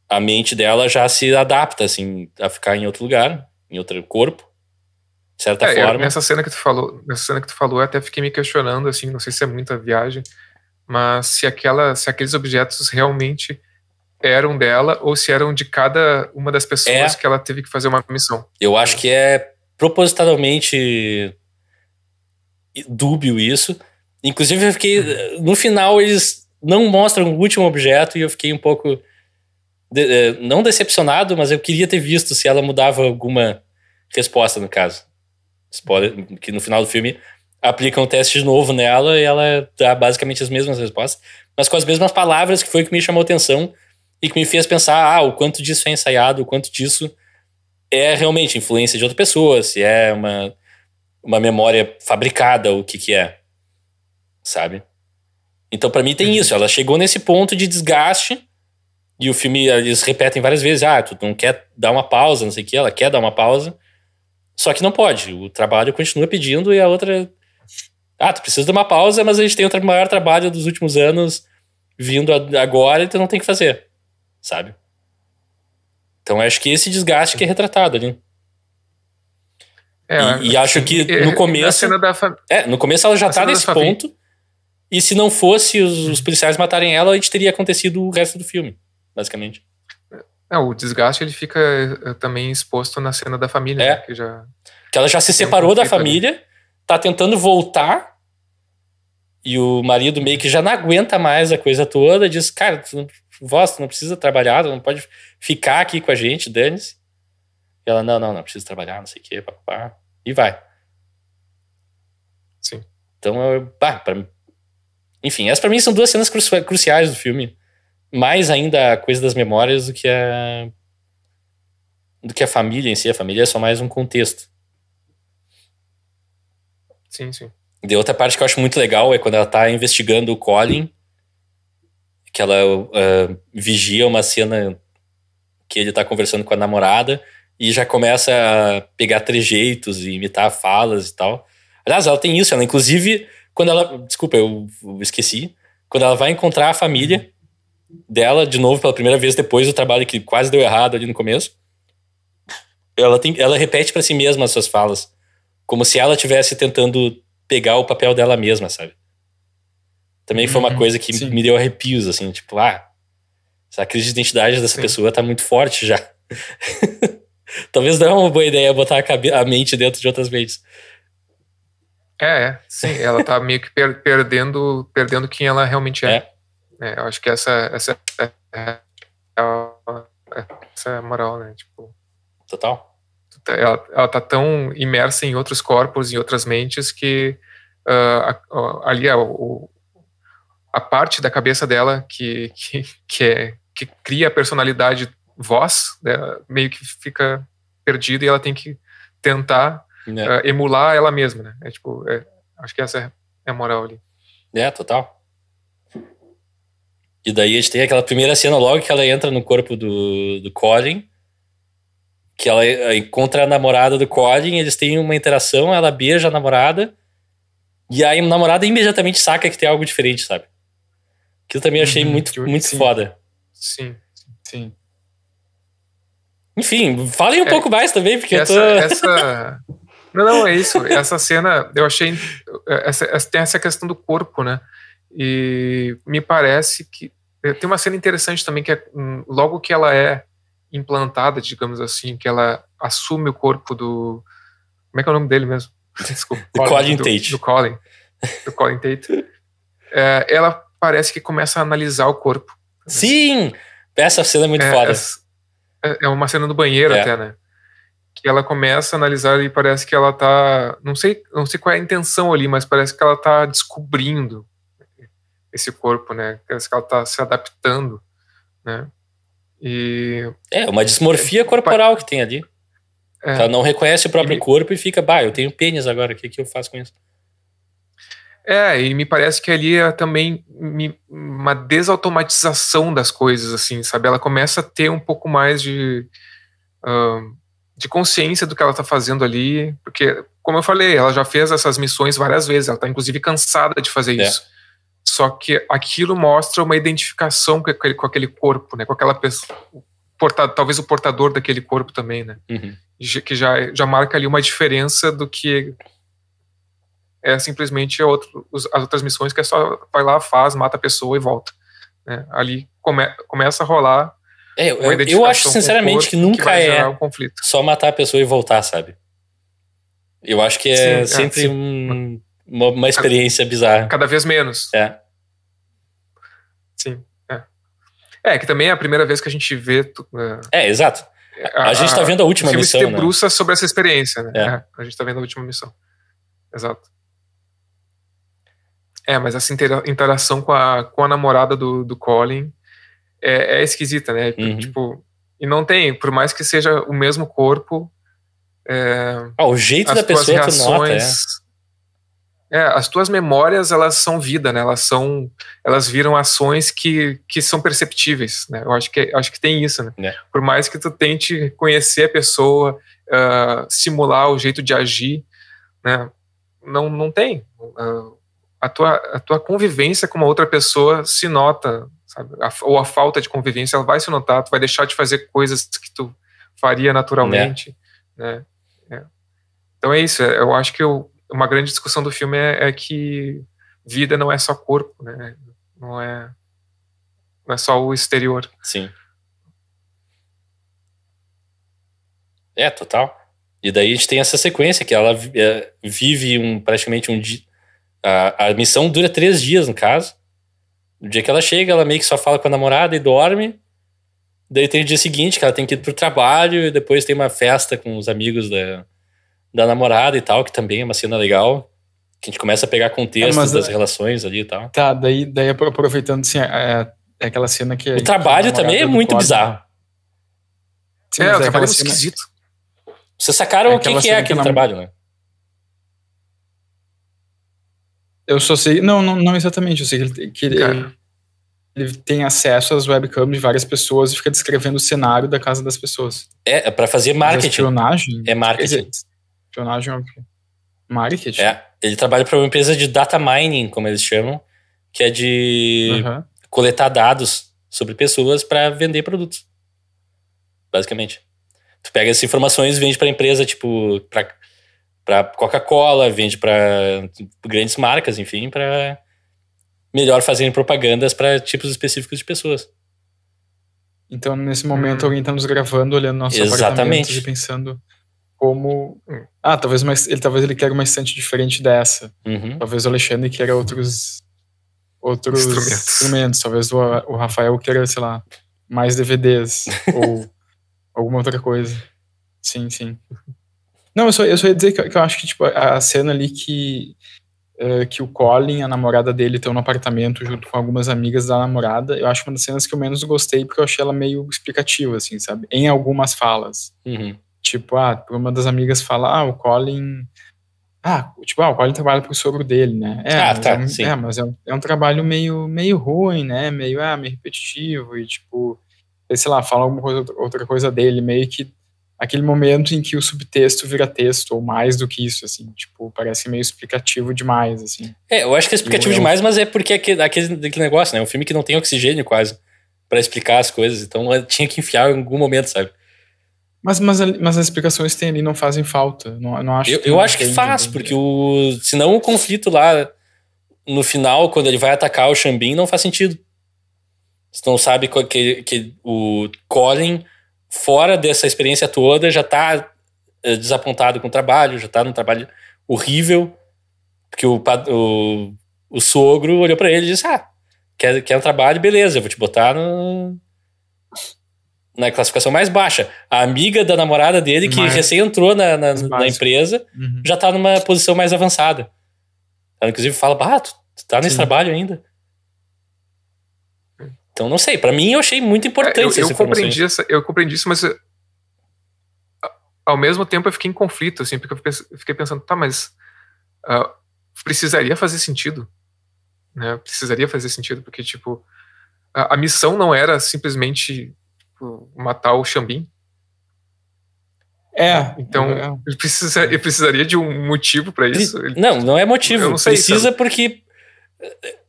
a mente dela já se adapta, assim, a ficar em outro lugar, em outro corpo, de certa é, forma. Nessa cena que tu falou, nessa cena que tu falou, eu até fiquei me questionando, assim, não sei se é muita viagem, mas se aquela, se aqueles objetos realmente eram dela ou se eram de cada uma das pessoas é. que ela teve que fazer uma missão. Eu acho que é propositalmente dúbio isso. Inclusive, eu fiquei. No final, eles não mostram o último objeto e eu fiquei um pouco. De, é, não decepcionado, mas eu queria ter visto se ela mudava alguma resposta, no caso. Spoiler, que no final do filme aplicam um teste de novo nela e ela dá basicamente as mesmas respostas, mas com as mesmas palavras, que foi o que me chamou atenção e que me fez pensar ah, o quanto disso é ensaiado, o quanto disso é realmente influência de outra pessoa, se é uma, uma memória fabricada, o que que é, sabe? Então para mim tem uhum. isso, ela chegou nesse ponto de desgaste e o filme, eles repetem várias vezes, ah, tu não quer dar uma pausa, não sei o que, ela quer dar uma pausa, só que não pode, o trabalho continua pedindo e a outra... Ah, tu precisa de uma pausa, mas a gente tem o maior trabalho dos últimos anos vindo agora e tu não tem que fazer sabe? Então acho que esse desgaste que é retratado ali. É, e, e acho que no começo. É, no começo ela já tá nesse ponto. E se não fosse os, os, policiais matarem ela, a gente teria acontecido o resto do filme, basicamente. É, o desgaste ele fica eh, também exposto na cena da família. Né, é. Né, que, já que ela já se separou um da família, ali. tá tentando voltar. E o marido meio que já não aguenta mais a coisa toda, diz: Cara, tu voz, tu não precisa trabalhar, tu não pode ficar aqui com a gente, dane-se. E ela, não, não, não precisa trabalhar, não sei o quê, E vai. Sim. Então, eu, bah, pra, enfim, essas para mim são duas cenas cru cruciais do filme. Mais ainda a coisa das memórias do que a do que a família em si. A família é só mais um contexto. Sim, sim. De outra parte que eu acho muito legal é quando ela tá investigando o Colin que ela uh, vigia uma cena que ele tá conversando com a namorada e já começa a pegar trejeitos e imitar falas e tal. Aliás, ela tem isso, ela inclusive, quando ela. Desculpa, eu esqueci. Quando ela vai encontrar a família dela de novo pela primeira vez depois do trabalho que quase deu errado ali no começo, ela, tem, ela repete para si mesma as suas falas. Como se ela estivesse tentando pegar o papel dela mesma, sabe? também foi uma uhum. coisa que Sim. me deu arrepios, assim, tipo, ah, essa crise de identidade dessa Sim. pessoa tá muito forte já. Talvez não é uma boa ideia botar a, a mente dentro de outras mentes. É, é, sim, ela tá meio que per perdendo, perdendo quem ela realmente é. é. é eu acho que essa, essa, é, é, essa moral, né? Tipo, Total. Ela, ela tá tão imersa em outros corpos, em outras mentes, que uh, a, a, ali a, o, a parte da cabeça dela que, que, que, é, que cria a personalidade voz, né, meio que fica perdida e ela tem que tentar uh, emular ela mesma, né? É tipo, é, acho que essa é a moral ali. É, total. E daí a gente tem aquela primeira cena logo que ela entra no corpo do, do Colin, que ela eh, encontra a namorada do Colin, eles têm uma interação, ela beija a namorada, e aí a namorada imediatamente saca que tem algo diferente, sabe? Que eu também achei uhum. muito, muito sim. foda. Sim, sim. Enfim, falem um é, pouco mais também, porque essa, eu tô. Essa... Não, não, é isso. Essa cena, eu achei. Essa, essa, tem essa questão do corpo, né? E me parece que. Eh, tem uma cena interessante também, que é hum, logo que ela é implantada, digamos assim, que ela assume o corpo do. Como é que é o nome dele mesmo? Desculpa. Do Colin, do, Tate. Do Colin. Do Colin Tate. É, ela parece que começa a analisar o corpo. Sim! Essa cena é muito é, foda. É, é uma cena do banheiro é. até, né? Que ela começa a analisar e parece que ela tá. Não sei, não sei qual é a intenção ali, mas parece que ela tá descobrindo esse corpo, né? Parece que ela tá se adaptando, né? E. É, uma dismorfia é, corporal que tem ali. É, ela não reconhece o próprio e... corpo e fica, bah, eu tenho pênis agora, o que, que eu faço com isso? É, e me parece que ali é também me, uma desautomatização das coisas, assim, sabe? Ela começa a ter um pouco mais de, uh, de consciência do que ela está fazendo ali, porque, como eu falei, ela já fez essas missões várias vezes, ela está inclusive cansada de fazer é. isso. Só que aquilo mostra uma identificação com aquele, com aquele corpo, né? Com aquela pessoa, portado, talvez o portador daquele corpo também, né? Uhum. Que já, já marca ali uma diferença do que é simplesmente outro, as outras missões que é só vai lá, faz, mata a pessoa e volta. Né? Ali come, começa a rolar. É, eu, eu, acho sinceramente que nunca que é um só matar a pessoa e voltar, sabe? Eu acho que é sim, é, sempre é, um, uma, uma, experiência cada, bizarra. Cada vez menos. É. Sim. É. é, que também é a primeira vez que a gente vê. É, é, exato. É, a, a gente está vendo a última o filme missão. Se debruça né? sobre essa experiência, né? a gente está vendo a última missão. Exato. É, mas essa interação com a, com a namorada do, do Colin é, é esquisita, né? Uhum. Tipo, e não tem, por mais que seja o mesmo corpo. É, ah, o jeito da pessoa reações, é nota, é. é. As tuas memórias, elas são vida, né? Elas são. Elas viram ações que, que são perceptíveis, né? Eu acho que, acho que tem isso, né? É. Por mais que tu tente conhecer a pessoa, uh, simular o jeito de agir, né? Não, não tem. Uh, a tua, a tua convivência com uma outra pessoa se nota, sabe? A, ou a falta de convivência, ela vai se notar, tu vai deixar de fazer coisas que tu faria naturalmente, é. né? É. Então é isso, é, eu acho que eu, uma grande discussão do filme é, é, que vida não é só corpo, né? Não é, não é só o exterior. Sim. É, total. E daí a gente tem essa sequência que ela é, vive um praticamente um dia a, a missão dura três dias, no caso. No dia que ela chega, ela meio que só fala com a namorada e dorme. Daí tem o dia seguinte, que ela tem que ir pro trabalho, e depois tem uma festa com os amigos da, da namorada e tal, que também é uma cena legal. Que a gente começa a pegar contexto das é, relações ali e tal. Tá, daí, daí aproveitando, assim, é, é aquela cena que. O trabalho também é muito quadro. bizarro. Sim, né? é, o é trabalho é esquisito. Vocês sacaram é o que, que é aquele namor... trabalho, né? Eu só sei. Não, não, não exatamente. Eu sei que ele, que ele, ele, tem acesso às webcams de várias pessoas e fica descrevendo o cenário da casa das pessoas. É, é para fazer marketing. Espionagem? É marketing. Espionagem, óbvio. É marketing? É. Ele trabalha para uma empresa de data mining, como eles chamam, que é de uhum. coletar dados sobre pessoas para vender produtos. Basicamente. Tu pega essas informações e vende para empresa, tipo, para Coca-Cola, vende para grandes marcas, enfim, para melhor fazerem propagandas para tipos específicos de pessoas. Então, nesse momento, alguém está nos gravando, olhando nossos Exatamente. e pensando como... Ah, talvez, ele, talvez ele queira uma estante diferente dessa. Uhum. Talvez o Alexandre queira outros, outros instrumentos. instrumentos. Talvez o, o Rafael queira, sei lá, mais DVDs ou alguma outra coisa. Sim, sim. Não, eu só, eu só ia dizer que eu, que eu acho que tipo, a cena ali que, uh, que o Colin, a namorada dele, estão no apartamento junto com algumas amigas da namorada, eu acho uma das cenas que eu menos gostei, porque eu achei ela meio explicativa, assim, sabe? Em algumas falas. Uhum. Tipo, ah, uma das amigas fala, ah, o Colin. Ah, tipo, ah, o Colin trabalha pro sogro dele, né? É, ah, tá, é, sim. é mas é um, é um trabalho meio, meio ruim, né? Meio, ah, meio repetitivo e, tipo, sei lá, fala alguma coisa, outra coisa dele, meio que aquele momento em que o subtexto vira texto, ou mais do que isso, assim, tipo, parece meio explicativo demais, assim. É, eu acho que é explicativo demais, mas é porque aquele, aquele, negócio, né, um filme que não tem oxigênio quase para explicar as coisas, então tinha que enfiar em algum momento, sabe? Mas, mas, mas as explicações que tem ali não fazem falta, não, não acho. Eu, que eu acho que faz, porque né? o, senão o conflito lá no final, quando ele vai atacar o Xambim, não faz sentido. Você não sabe que, que o Colin fora dessa experiência toda, já está eh, desapontado com o trabalho, já está num trabalho horrível, porque o, o, o sogro olhou para ele e disse: Ah, quer, quer um trabalho? Beleza, eu vou te botar no, na classificação mais baixa. A amiga da namorada dele, que mais, recém entrou na, na, na empresa, uhum. já está numa posição mais avançada. Ela, inclusive, fala: Ah, tu, tu tá nesse Sim. trabalho ainda. Então não sei, para mim eu achei muito importante é, eu, eu compreendi essa Eu compreendi isso, mas eu, eh, ao mesmo tempo eu fiquei em conflito, assim, porque eu fiquei pensando, tá, mas uh, precisaria fazer sentido, né? Precisaria fazer sentido, porque, tipo, a, a missão não era simplesmente tipo, matar o Xambim. É. Então, é. Ele, precisa, precisaria de um motivo para isso. não, não é motivo. Não sei, precisa sabe? porque eh,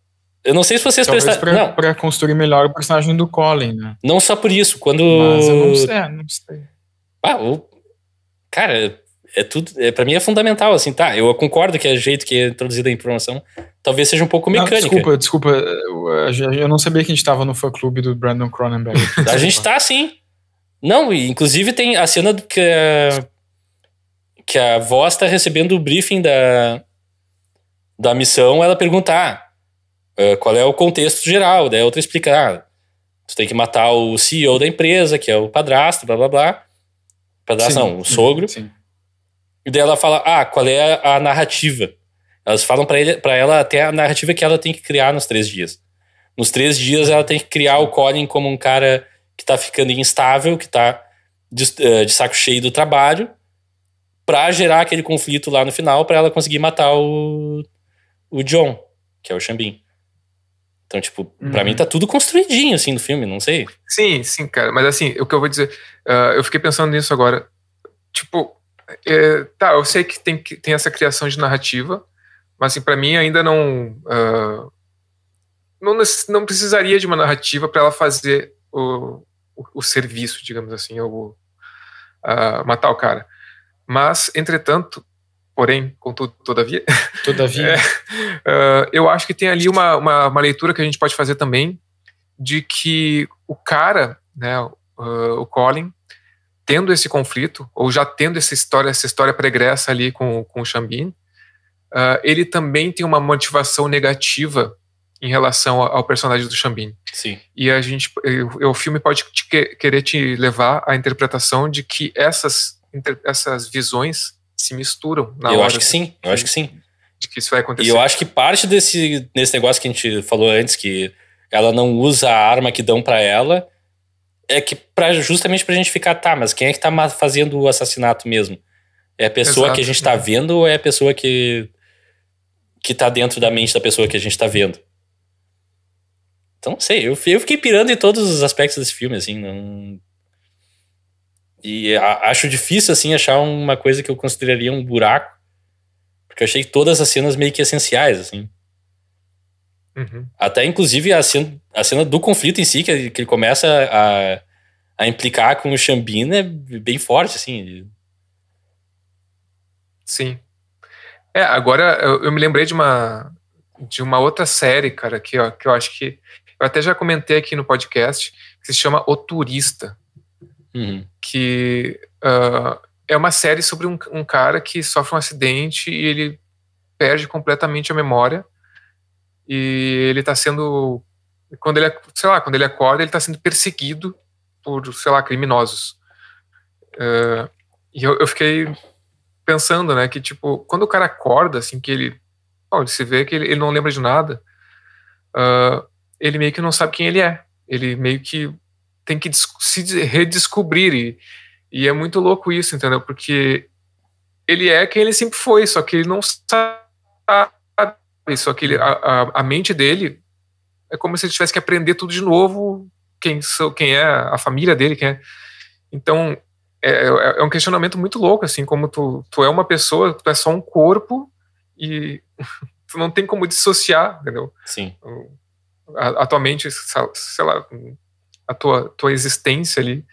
eu não sei se vocês prestaram. não. pra construir melhor o personagem do Colin, né? Não só por isso, quando. Mas eu não sei, é, não sei. Ah, o... Cara, é tudo. É, pra mim é fundamental, assim, tá? Eu concordo que é o jeito que é introduzida a informação talvez seja um pouco mecânica. desculpa, desculpa. Eu, não sabia que a gente tava no fã clube do Brandon Cronenberg. a gente tá sim. Não, e inclusive tem a cena que a, que a voz tá recebendo o briefing da, da missão, ela perguntar. Ah, ah, qual é o contexto geral? Daí né? a outra explica: ah, tu tem que matar o CEO da empresa, que é o padrasto, blá blá blá. Padrasto sim, não, o sogro. Sim. E daí ela fala: ah, qual é a, narrativa? Elas falam para ela até a narrativa que ela tem que criar nos três dias. Nos três dias ela tem que criar o Colin como um cara que tá ficando instável, que tá de, eh, de saco cheio do trabalho, para gerar aquele conflito lá no final para ela conseguir matar o, o John, que é o Xambim. Então, tipo, uhum. pra mim uhum. tá tudo construidinho, assim, no filme, não sei. Sim, sim, cara. Mas assim, o que eu vou dizer, uh, eu fiquei pensando nisso agora. Tipo, é, tá, eu sei que tem, tem essa criação de narrativa, mas assim, pra mim ainda não. Uh, não, não precisaria de uma narrativa para ela fazer o, o, o, serviço, digamos assim, ou uh, matar o cara. Mas, entretanto, porém, contudo, todavia. Todavia. É, uh, eu acho que tem ali uma, uma, uma, leitura que a gente pode fazer também de que o cara, né, uh, o Colin, tendo esse conflito, ou já tendo essa história, essa história pregressa ali com, com o Xambin, uh, ele também tem uma motivação negativa em relação ao, personagem do Xambin. Sim. E a gente, o filme pode te, querer te levar à interpretação de que essas, essas visões se misturam na eu hora. Eu acho que assim, sim, eu acho que sim. De que isso vai acontecer. E eu acho que parte desse, desse negócio que a gente falou antes, que ela não usa a arma que dão para ela, é que pra, justamente pra gente ficar, tá, mas quem é que tá fazendo o assassinato mesmo? É a pessoa Exato, que a gente tá né? vendo ou é a pessoa que que tá dentro da mente da pessoa que a gente tá vendo? Então, não sei, eu, eu fiquei pirando em todos os aspectos desse filme, assim, não... E a, acho difícil, assim, achar uma coisa que eu consideraria um buraco. Porque eu achei todas as cenas meio que essenciais, assim. Uhum. Até, inclusive, a cena, a cena do conflito em si, que, que ele começa a, a implicar com o Xambina é bem forte, assim. Sim. É, agora eu, eu, me lembrei de uma, de uma outra série, cara, que, ó, que eu acho que. Eu até já comentei aqui no podcast, que se chama O Turista uhum. que uh, é uma série sobre um, um, cara que sofre um acidente e ele perde completamente a memória e ele está sendo quando ele sei lá quando ele acorda ele está sendo perseguido por sei lá criminosos uh, e eu, eu, fiquei pensando né que tipo quando o cara acorda assim que ele, se vê que ele, ele, não lembra de nada uh, ele meio que não sabe quem ele é ele meio que tem que se redescobrir. E, e é muito louco isso, entendeu? Porque ele é quem ele sempre foi, só que ele não sabe. Só que ele, a, a, a mente dele é como se ele tivesse que aprender tudo de novo, quem, sou, quem é a família dele, quem é. Então, é, é, é um questionamento muito louco, assim, como tu, tu é uma pessoa, tu é só um corpo e tu não tem como dissociar, entendeu? Sim. Atualmente, sei lá, a tua, tua existência ali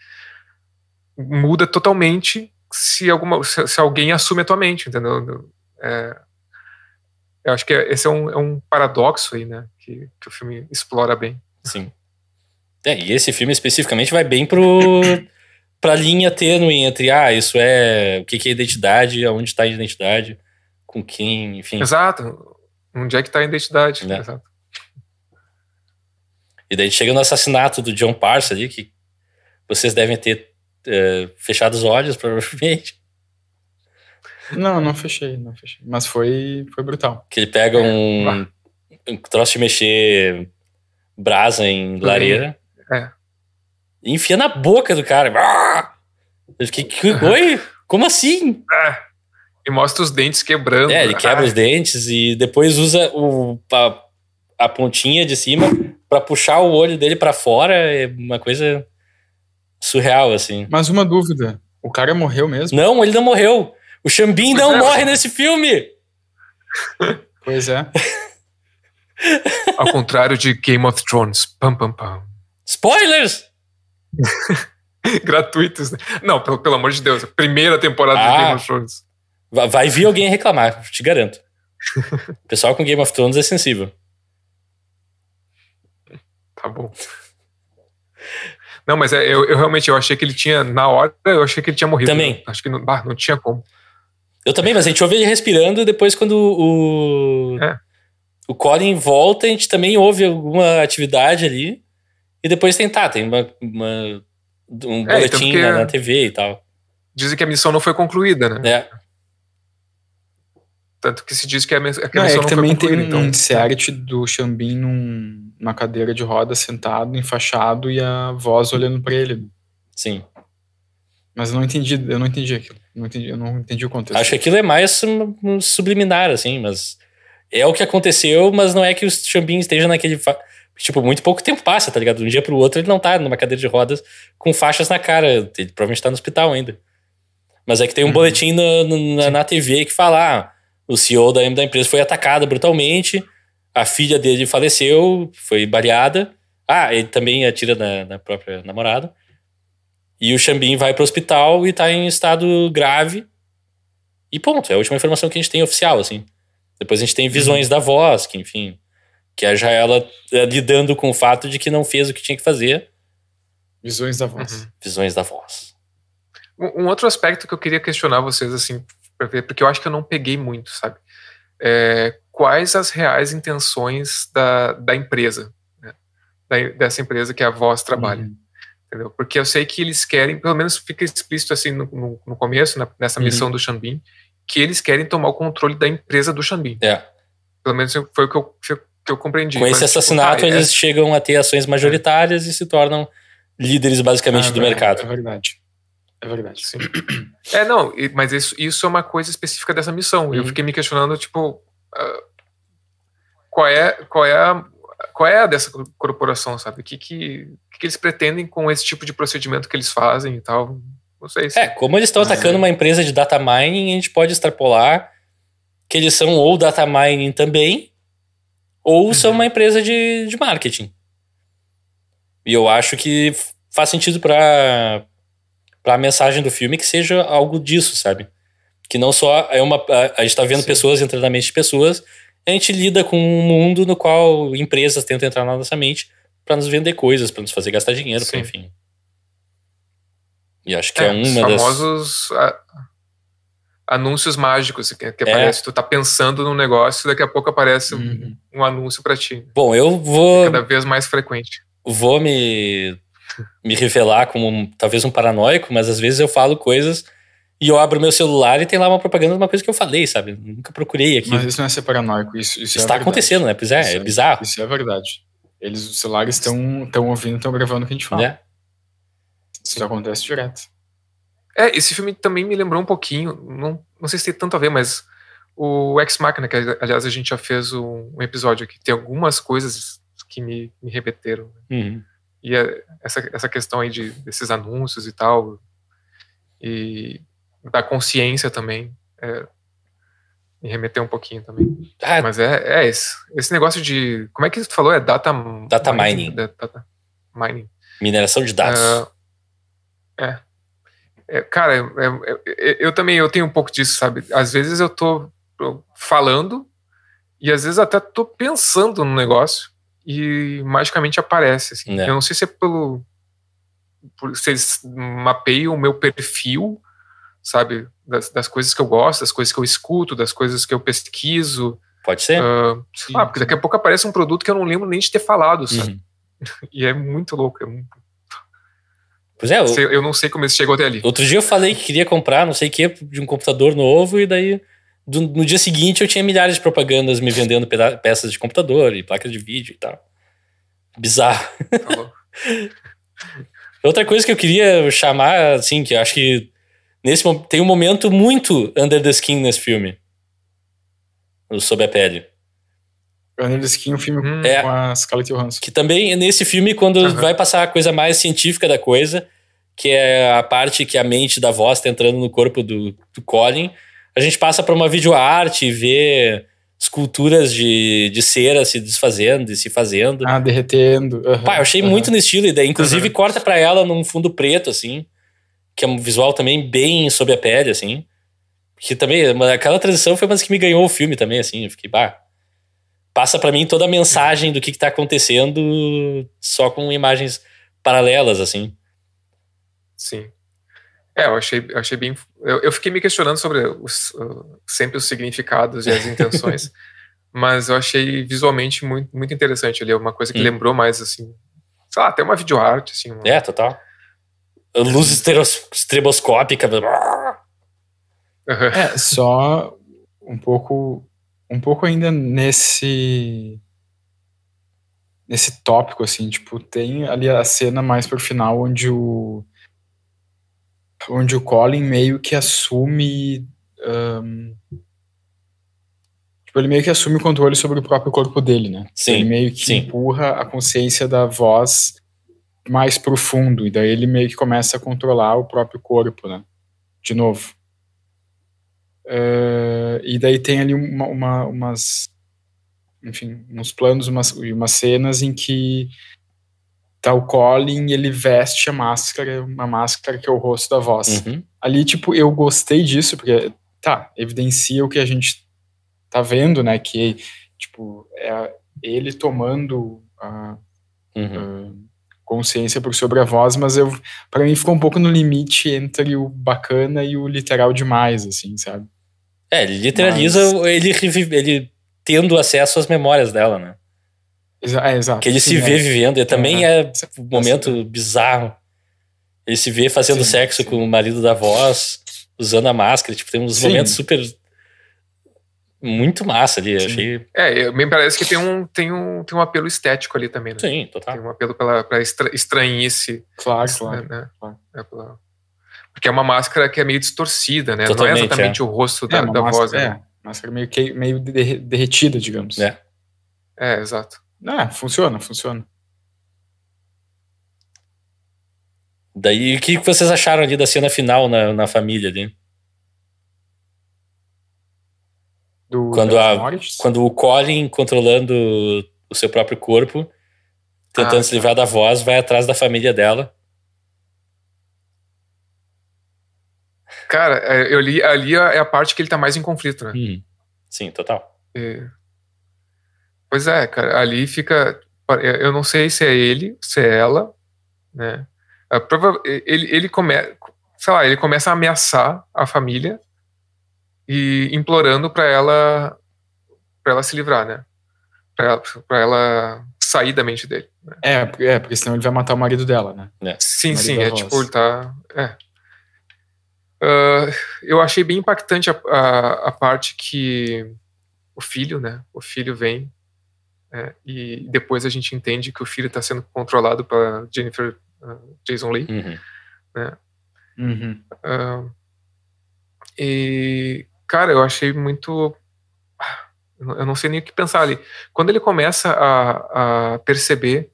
muda totalmente se, alguma, se, se alguém assume a tua mente, entendeu? É, eu acho que esse é um, é um paradoxo aí, né? Que, que o filme explora bem. Sim. É, e esse filme especificamente vai bem pro, pra linha tênue entre, ah, isso é. O que, que é identidade, aonde está a identidade, com quem, enfim. Exato. Onde é que está a identidade? É. Exato. E daí chega no assassinato do John Parsa ali, que vocês devem ter é, fechado os olhos, provavelmente. Não, não fechei, não fechei. Mas foi, foi brutal. Que ele pega é, um, é. um troço de mexer brasa em lareira. É. E enfia na boca do cara. Ah! Eu fiquei, oi? Como assim? É. E mostra os dentes quebrando. É, ele quebra ah. os dentes e depois usa o, a a pontinha de cima para puxar o olho dele para fora. É uma coisa surreal, assim. Mas uma dúvida: o cara morreu mesmo? Não, ele não morreu. O Xambim não é. morre nesse filme! Pois é. Ao contrário de Game of Thrones. Pam, pam, pam. Spoilers! Gratuitos, né? Não, pelo, pelo amor de Deus. Primeira temporada ah, de Game ah. of Thrones. Vai vir alguém reclamar, te garanto. O pessoal com Game of Thrones é sensível. Tá bom. Não, mas é, eu, eu, realmente eu achei que ele tinha, na hora, eu achei que ele tinha morrido. Também. Acho que não, ah, não tinha como. Eu também, mas a gente ouve ele respirando depois quando o. É. O Colin volta, a gente também ouve alguma atividade ali. E depois tem, tá, tem uma, uma um é, boletim na, é- TV e tal. Dizem que a missão não foi concluída, né? É. Tanto que se diz que a, é que a não, missão é que não também foi concluída. Tem um então. um insert do Xambin num, na cadeira de roda, sentado, enfaixado e a voz olhando para ele. Sim. Mas eu não entendi, eu não entendi aquilo. Não entendi, eu não entendi o contexto. Acho que aquilo é mais subliminar, assim, mas é o que aconteceu, mas não é que o Xambim esteja naquele. Fa... Tipo, muito pouco tempo passa, tá ligado? De um dia pro outro ele não tá numa cadeira de rodas com faixas na cara. Ele provavelmente tá no hospital ainda. Mas é que tem um uhum. boletim no, no, na, na, TV que fala: ah, o CEO da, da empresa foi atacado brutalmente a filha dele faleceu, foi baleada. Ah, ele também atira na, na própria namorada. E o Xambim vai pro hospital e tá em estado grave. E ponto, é a última informação que a gente tem oficial, assim. Depois a gente tem uhum. visões uhum. da voz, que enfim, que é já ela tá lidando com o fato de que não fez o que tinha que fazer. Visões da voz. Uhum. Visões da voz. Um, um outro aspecto que eu queria questionar vocês, assim, porque eu acho que eu não peguei muito, sabe? É, quais as reais intenções da, da empresa, né? da, dessa empresa que a voz trabalha. Uhum. Entendeu? Porque eu sei que eles querem, pelo menos fica explícito assim no, no, no começo, na, nessa uhum. missão do Xambim, que eles querem tomar o controle da empresa do Xambim. É. Pelo menos foi o que eu, que eu compreendi. Com esse tipo, assassinato, tipo, ah, é. eles é... chegam a ter ações majoritárias é. e se tornam líderes basicamente ah, do é mercado. É verdade. É verdade, sim. É, não, mas isso, isso é uma coisa específica dessa missão. Uhum. Eu fiquei me questionando, tipo, qual é qual é a, qual é a dessa corporação, sabe? O que, que, que eles pretendem com esse tipo de procedimento que eles fazem e tal? Não sei. Se... É, como eles estão atacando uma empresa de data mining, a gente pode extrapolar que eles são ou data mining também, ou uhum. são uma empresa de, de marketing. E eu acho que faz sentido para a mensagem do filme que seja algo disso, sabe? Que não só é uma. A gente está vendo Sim. pessoas entrando na mente de pessoas, a gente lida com um mundo no qual empresas tentam entrar na nossa mente para nos vender coisas, para nos fazer gastar dinheiro, pra, enfim. E acho que é, é uma os famosos das... Ah, anúncios mágicos que, que é. aparece. Tu tá pensando num negócio, daqui a pouco aparece uhum. um, um, anúncio para ti. Bom, eu vou. É cada vez mais frequente. Vou me me revelar como um, talvez um paranoico, mas às vezes eu falo coisas e eu abro meu celular e tem lá uma propaganda de uma coisa que eu falei, sabe? Nunca procurei aqui. Mas isso não é ser paranoico, isso, isso é Está é acontecendo, né? Pois é, isso é, bizarro. Isso é verdade. Eles, os celulares estão ouvindo, estão gravando o que a gente fala. É. Isso acontece direto. É, esse filme também me lembrou um pouquinho, não, não sei se tem tanto a ver, mas o Ex Machina, que aliás a gente já fez um, um episódio aqui, tem algumas coisas que me, me repeteram. Né? Uhum. E é essa, essa questão aí de, desses anúncios e tal. E da consciência também. É, me remeter um pouquinho também. Ah, Mas é, é esse. Esse negócio de. Como é que tu falou? É data. Data mining. mining. Né? Data mining. Mineração de dados. é. é. é cara, é, é, eu também eu tenho um pouco disso, sabe? Às vezes eu tô falando e às vezes até tô pensando no negócio e magicamente aparece. Assim. É. Eu não sei se é pelo. Por, se eles mapeiam o meu perfil sabe? Das, das, coisas que eu gosto, das coisas que eu escuto, das coisas que eu pesquiso. Pode ser? Uh, porque daqui a pouco aparece um produto que eu não lembro nem de ter falado, sabe? Uhum. E é muito louco. É muito... Pois é. Eu, eu não sei como isso chegou até ali. Outro dia eu falei que queria comprar não sei o que de um computador novo e daí do, no dia seguinte eu tinha milhares de propagandas me vendendo peças de computador e placa de vídeo e tal. Bizarro. Tá Outra coisa que eu queria chamar, assim, que eu acho que Nesse, tem um momento muito under the skin nesse filme. Sob a pele. Under the Skin, é um filme uhum. é, com a Scarlett Johansson. Que também, nesse filme, quando uhum. vai passar a coisa mais científica da coisa, que é a parte que a mente da voz está entrando no corpo do, do Colin, a gente passa para uma videoarte e vê esculturas de, de cera se desfazendo e se fazendo. Ah, derretendo. Uhum, eu achei uhum. muito no estilo, e daí, inclusive corta para ela num fundo preto, assim que é um visual também bem sobre a pele, assim. Que também, aquela transição foi uma das que me ganhou o filme também, assim. Eu fiquei, bah. Passa para mim toda a mensagem do que, que tá acontecendo só com imagens paralelas, assim. Sim. É, eu achei, eu achei bem. Eu, eu fiquei me questionando sobre os, sempre os significados e as intenções, mas eu achei visualmente muito, muito interessante. Ele é uma coisa que Sim. Hum. lembrou mais, assim, sei lá, até uma videoarte, assim. Uma, é, total luz estreboscópica. É, só um pouco um pouco ainda nesse nesse tópico assim, tipo, tem ali a cena mais pro final onde o onde o Colin meio que assume um, tipo, ele meio que assume o controle sobre o próprio corpo dele, né? Sim, ele meio que sim. empurra a consciência da voz mais profundo, e daí ele meio que começa a controlar o próprio corpo, né? De novo. Uh, e daí tem ali uma, uma, umas. Enfim, uns planos umas, e umas cenas em que tá o Colin ele veste a máscara, uma máscara que é o rosto da voz. Uhum. Ali, tipo, eu gostei disso, porque, tá, evidencia o que a gente tá vendo, né? Que, tipo, é ele tomando a. Uhum consciência por sobre a voz, mas eu para mim ficou um pouco no limite entre o bacana e o literal demais, assim, sabe? É, ele literaliza, mas... ele, ele tendo acesso às memórias dela, né? Exa é, exato. Que ele sim, se vê é. vivendo, e também é, é um momento bizarro. Ele se vê fazendo sim, sexo sim. com o marido da voz, usando a máscara, tipo, tem uns momentos super muito massa ali. Sim. Achei. É, me parece que tem um, tem, um, tem um apelo estético ali também, né? Sim, total. Tem um apelo pela, pela estra, estranhice. Claro, né? claro. Né? claro. É pela... Porque é uma máscara que é meio distorcida, né? Totalmente, Não é exatamente é. o rosto da, é da máscara, voz. Né? É, né? máscara meio, que, meio derretida, digamos. É. É, exato. Ah, funciona, funciona. Daí, o que vocês acharam ali da cena final na, na família ali? Do quando, a, quando o Colin controlando o seu próprio corpo, tentando ah, se livrar tá. da voz, vai atrás da família dela. Cara, é, eu li ali é, é a parte que ele tá mais em conflito, né? Hum, sim, total. É. Pois é, cara, ali fica. Eu não sei se é ele, se é ela, né? É, ele, ele começa, sei lá, ele começa a ameaçar a família e implorando para ela para ela se livrar, né? Para ela sair da mente dele. Né? É, é, porque senão ele vai matar o marido dela, né? É. Sim, sim, é Rosa. tipo, tá. É. Uh, eu achei bem impactante a, a, a, parte que o filho, né? O filho vem é, e depois a gente entende que o filho está sendo controlado pela Jennifer uh, Jason Lee, uhum. né? Uhum. Uh, e cara, eu achei muito. Ah, eu não sei nem o que pensar ali. Quando ele começa a, a perceber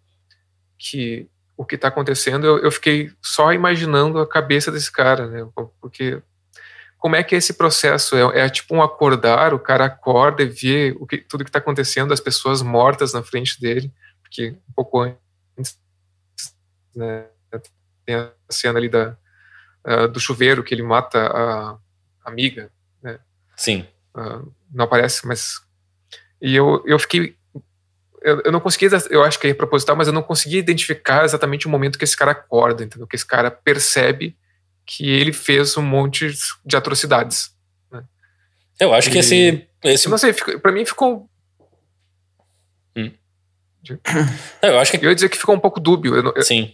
que o que está acontecendo, eu, eu, fiquei só imaginando a cabeça desse cara, né? Porque como é que é esse processo? É, é tipo um acordar, o cara acorda e vê o que, tudo que está acontecendo, as pessoas mortas na frente dele, porque um pouco antes, né? Tem a cena ali da, uh, do chuveiro que ele mata a amiga Sim. Uh, não aparece, mas. E eu, eu fiquei. Eu, eu não consegui, eu acho que é proposital, mas eu não consegui identificar exatamente o momento que esse cara acorda, entendeu? Que esse cara percebe que ele fez um monte de atrocidades. Né? Eu acho e... que esse, esse. Eu não sei, para mim ficou. Hum. eu acho que. Eu ia dizer que ficou um pouco dúbio. Eu não, eu... Sim.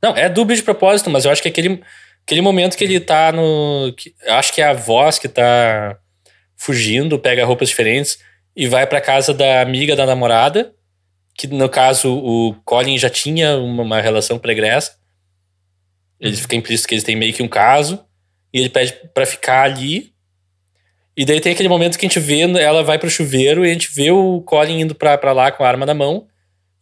Não, é dúbio de propósito, mas eu acho que aquele, aquele momento que ele tá no. Que, acho que é a voz que tá fugindo, pega roupas diferentes e vai para casa da amiga da namorada, que no caso o Colin já tinha uma, uma relação pregressa. Ele uhum. fica implícito que eles têm meio que um caso e ele pede para ficar ali. E daí tem aquele momento que a gente vê, ela vai pro chuveiro e a gente vê o Colin indo pra, pra lá com a arma na mão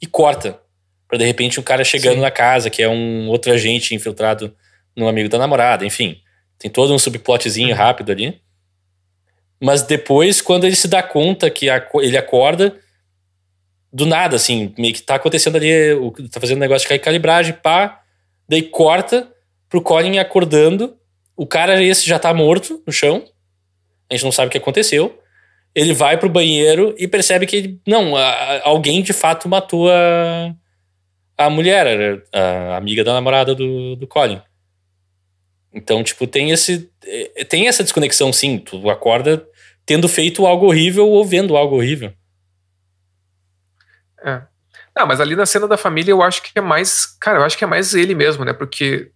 e corta. Pra de repente um cara chegando Sim. na casa, que é um outro agente infiltrado no amigo da namorada, enfim. Tem todo um subplotzinho uhum. rápido ali. Mas depois, quando ele se dá conta que ele acorda, do nada, assim, meio que tá acontecendo ali, o, tá fazendo um negócio de calibragem, pá. Daí corta pro Colin acordando. O cara esse já tá morto no chão. A gente não sabe o que aconteceu. Ele vai pro banheiro e percebe que ele, não, a, alguém de fato matou a, a mulher, a, a amiga da namorada do, do Colin. Então, tipo, tem esse eh, tem essa desconexão sim, tu acorda tendo feito algo horrível ou vendo algo horrível. É. Não, mas ali na cena da família eu acho que é mais. Cara, eu acho que é mais ele mesmo, né? Porque.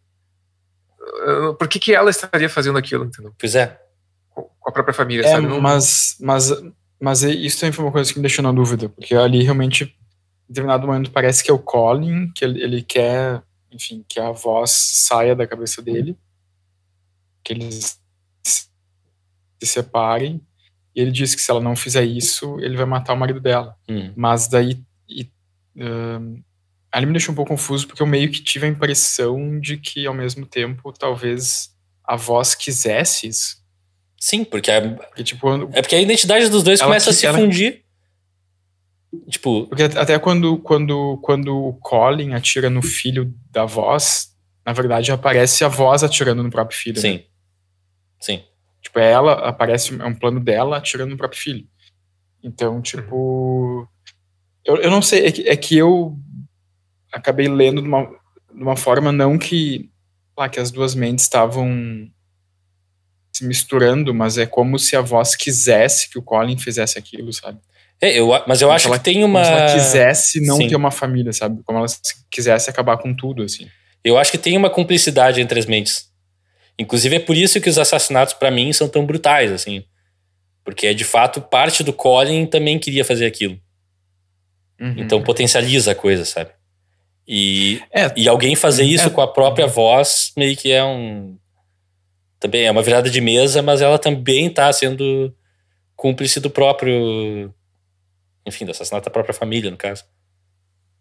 Ah, por que, que ela estaria fazendo aquilo, entendeu? Pois é. Com a própria família, é, sabe? Mas, mas, mas é, isso também foi uma coisa que me deixou na dúvida, porque ali realmente, em determinado momento, parece que é o Colin, que ele, ele quer, enfim, que a voz saia da cabeça dele, que eles se separem, e ele disse que se ela não fizer isso, ele vai matar o marido dela. Hum. Mas daí. E, uh, ali me deixou um pouco confuso, porque eu meio que tive a impressão de que, ao mesmo tempo, talvez a voz quisesse isso. Sim, porque a, porque, tipo, quando, é porque a identidade dos dois começa que, a se ela, fundir. Tipo, porque até quando, quando, quando o Colin atira no filho da voz, na verdade aparece a voz atirando no próprio filho. Sim. Né? Sim. Tipo, é ela aparece, é um plano dela atirando no próprio filho. Então, tipo. Eu, eu não sei, é que, é que eu acabei lendo de uma, de uma forma não que. Lá, ah, que as duas mentes estavam se misturando, mas é como se a voz quisesse que o Colin fizesse aquilo, sabe? É, eu, mas eu como acho ela, que tem uma. Como se ela quisesse não Sim. ter uma família, sabe? Como ela quisesse acabar com tudo, assim. Eu acho que tem uma cumplicidade entre as mentes. Inclusive é por isso que os assassinatos para mim são tão brutais, assim. Porque é de fato parte do Colin também queria fazer aquilo. Uhum. Então potencializa a coisa, sabe? E, é, e alguém fazer isso é, com a própria voz meio que é um. Também é uma virada de mesa, mas ela também tá sendo cúmplice do próprio. Enfim, do assassinato da própria família, no caso.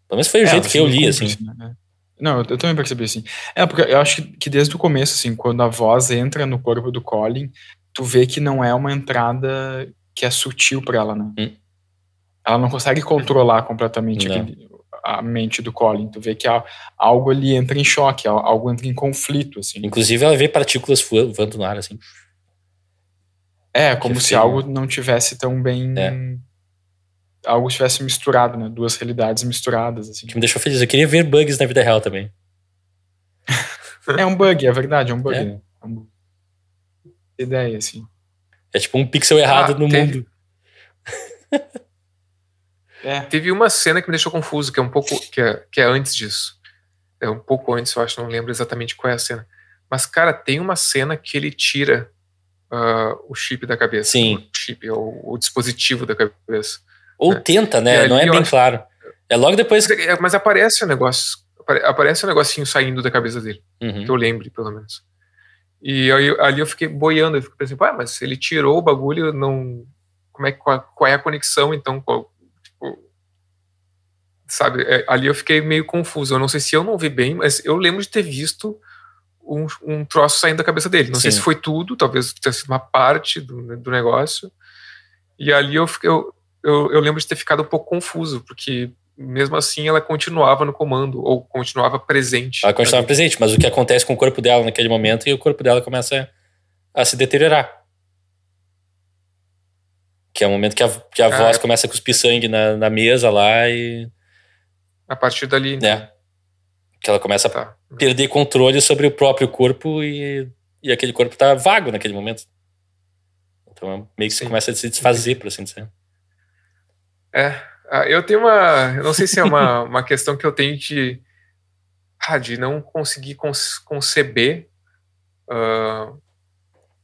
Pelo menos foi o é, jeito que eu li, assim. cúmplice, assim. Né? É. Não, eu, também percebi assim. É, porque eu acho que desde o começo, assim, quando a voz entra no corpo do Colin, tu vê que não é uma entrada que é sutil para ela, né? Hum. Ela não consegue controlar completamente aquele, a mente do Colin. Tu vê que algo ali entra em choque, algo entra em conflito, assim. Inclusive, ela vê partículas voando no ar, assim. É, como se algo não tivesse tão bem é algo estivesse misturado, né? Duas realidades misturadas. Assim. Que me deixou feliz. Eu queria ver bugs na vida real também. é um bug, é verdade, é um bug. É, né? é um... Ideia, assim. É tipo um pixel errado ah, no teve... mundo. é. Teve uma cena que me deixou confuso, que é um pouco. Que é, que é antes disso. É um pouco antes, eu acho, não lembro exatamente qual é a cena. Mas, cara, tem uma cena que ele tira uh, o chip da cabeça. Sim. O chip, é o, o dispositivo da cabeça. Ou é. tenta, né? Não é bem claro. É logo depois. Mas, é, mas aparece o negócio. Aparece o negocinho saindo da cabeça dele. Uhum. Que eu lembre, pelo menos. E aí, ali eu fiquei boiando. Eu fiquei pensando, ah, mas ele tirou o bagulho, não. Como é, qual, qual é a conexão, então? Qual, tipo, sabe? É, ali eu fiquei meio confuso. Eu não sei se eu não vi bem, mas eu lembro de ter visto um, um troço saindo da cabeça dele. Não Sim. sei se foi tudo, talvez tenha sido uma parte do, do negócio. E ali eu, fiquei, eu eu, eu lembro de ter ficado um pouco confuso, porque mesmo assim ela continuava no comando ou continuava presente. Ela continuava presente, mas o que acontece com o corpo dela naquele momento e o corpo dela começa a, a se deteriorar. Que é o momento que a, que a ah, voz começa a cuspir sangue na, na, mesa lá e. A partir dali. Né? É. Que ela começa tá. a perder controle sobre o próprio corpo e, e aquele corpo tá vago naquele momento. Então meio que você começa a se desfazer, por assim dizer. É, ah, eu tenho uma. Eu não sei se é uma, uma questão que eu tenho de, ah, de não conseguir conceber. Uh,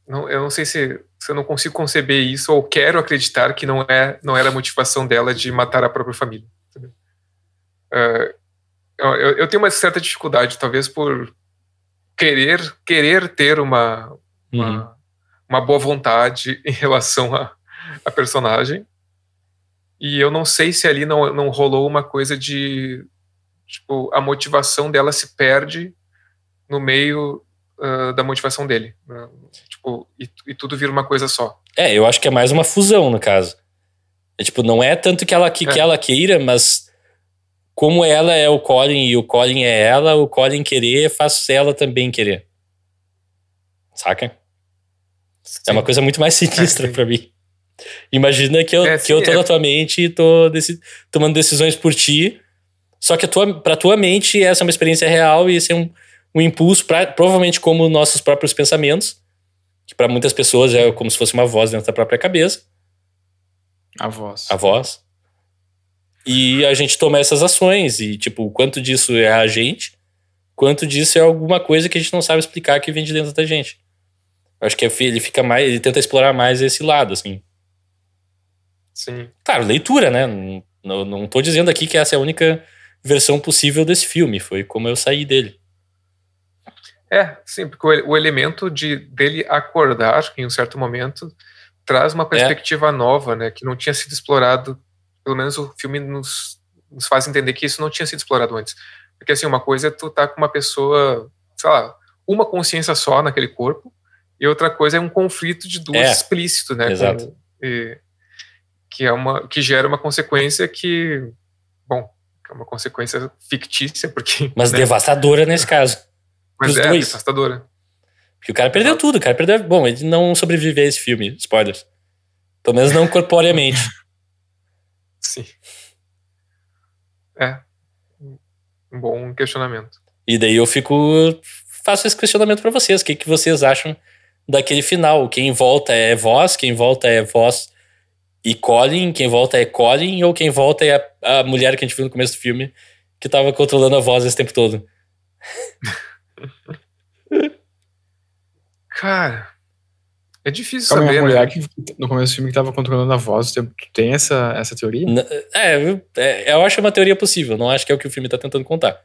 não, eu não sei se, se eu não consigo conceber isso ou quero acreditar que não, é, não era é a motivação dela de matar a própria família. Uh, eu, eu tenho uma certa dificuldade, talvez por querer querer ter uma, uhum. uma, uma, boa vontade em relação à personagem. E eu não sei se ali não, não rolou uma coisa de. Tipo, a motivação dela se perde no meio uh, da motivação dele. Né? Tipo, e, e, tudo vira uma coisa só. É, eu acho que é mais uma fusão, no caso. É, tipo, não é tanto que ela, que, é. que ela queira, mas como ela é o Colin e o Colin é ela, o Colin querer faz ela também querer. Saca? É sim. É uma coisa muito mais é, sinistra é, para mim. Imagina que eu, é, sim, que eu tô é. na tua mente e tô deci tomando decisões por ti. Só que a tua, pra tua mente essa é uma experiência real e esse é um, um impulso, pra, provavelmente como nossos próprios pensamentos, que para muitas pessoas é como se fosse uma voz dentro da própria cabeça. A voz. A voz. E a gente toma essas ações e, tipo, quanto disso é a gente, quanto disso é alguma coisa que a gente não sabe explicar que vem de dentro da gente. acho que é ele fica mais, ele tenta explorar mais esse lado, assim. Sim. Claro, leitura, né? Não, não tô dizendo aqui que essa é a única versão possível desse filme, foi como eu saí dele. É, sim, porque o, elemento de dele acordar em um certo momento traz uma é. perspectiva é. nova, né, que não tinha sido explorado, pelo menos o filme nos, nos faz entender que isso não tinha sido explorado antes. Porque assim, uma coisa é tu tá com uma pessoa, sei lá, uma consciência só naquele corpo, e outra coisa é um conflito de duas é. explícito, né? Exato. Com, e, que é uma que gera uma consequência que, bom, é uma consequência fictícia porque mas né? devastadora nesse caso. Mas é dois. devastadora. Porque o cara perdeu tudo, o cara perdeu. Bom, ele não sobreviveu a esse filme, spoilers. Pelo menos não corporeamente. Sim. É. Um bom questionamento. E daí eu fico. Faço esse questionamento para vocês. O que, que vocês acham daquele final? Quem volta é voz, quem volta é voz e Colin, quem volta é Colin, ou quem volta é a, a mulher que a gente viu no começo do filme, que tava controlando a voz esse tempo todo. Cara, é difícil Calma, saber. A né? mulher né? que no começo do filme que tava controlando a voz o tempo. Tu tem essa, essa teoria? N é, é, eu acho uma teoria possível, não acho que é o que o filme tá tentando contar.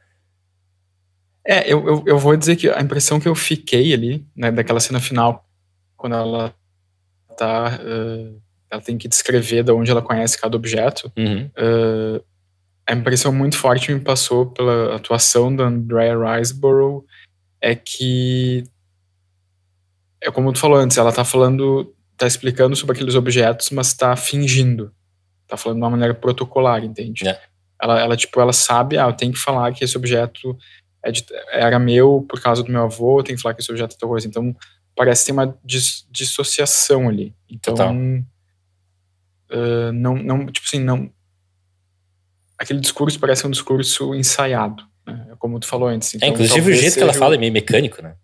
É, eu, eu, eu vou dizer que a impressão que eu fiquei ali, né, daquela cena final, quando ela tá. Uh ela tem que descrever de onde ela conhece cada objeto. Uhum. Uh, a impressão muito forte me passou pela atuação da Andrea Riseborough é que é como tu falou antes, ela tá falando, tá explicando sobre aqueles objetos, mas tá fingindo. Tá falando de uma maneira protocolar, entende? É. Ela, ela, tipo, ela sabe, ah, eu tenho que falar que esse objeto é de, era meu por causa do meu avô, eu tenho que falar que esse objeto é tal coisa. Então, parece ter uma dis, dissociação ali. Então, Total. Ah, não, não, tipo assim, não, aquele discurso parece um discurso ensaiado, né? É como tu falou antes. Então, é, inclusive o jeito que ela fala é meio mecânico, né?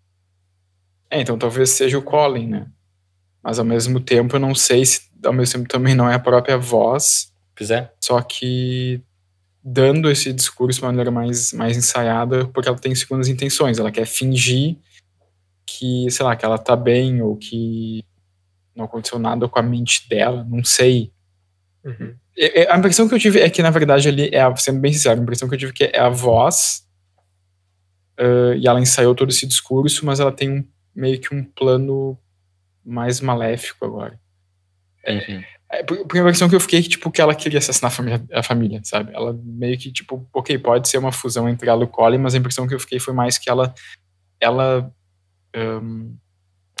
É, então talvez seja o Colin, né? Mas ao mesmo tempo eu não sei se ao mesmo tempo também não é a própria voz. Pois é. Só que dando esse discurso de maneira mais, mais ensaiada, porque ela tem segundas intenções, ela quer fingir que, sei lá, que ela tá bem ou que não aconteceu nada com a mente dela, não sei. Uhum. A impressão que eu tive é que, na verdade, ali, é sendo bem sincero, a impressão que eu tive é que é a voz uh, e ela ensaiou todo esse discurso, mas ela tem um, meio que um plano mais maléfico agora. Enfim. é, é porque a impressão que eu fiquei é que, tipo, que ela queria assassinar a família, a família, sabe? Ela meio que, tipo, ok, pode ser uma fusão entre ela e o Colin, mas a impressão que eu fiquei foi mais que ela ela um,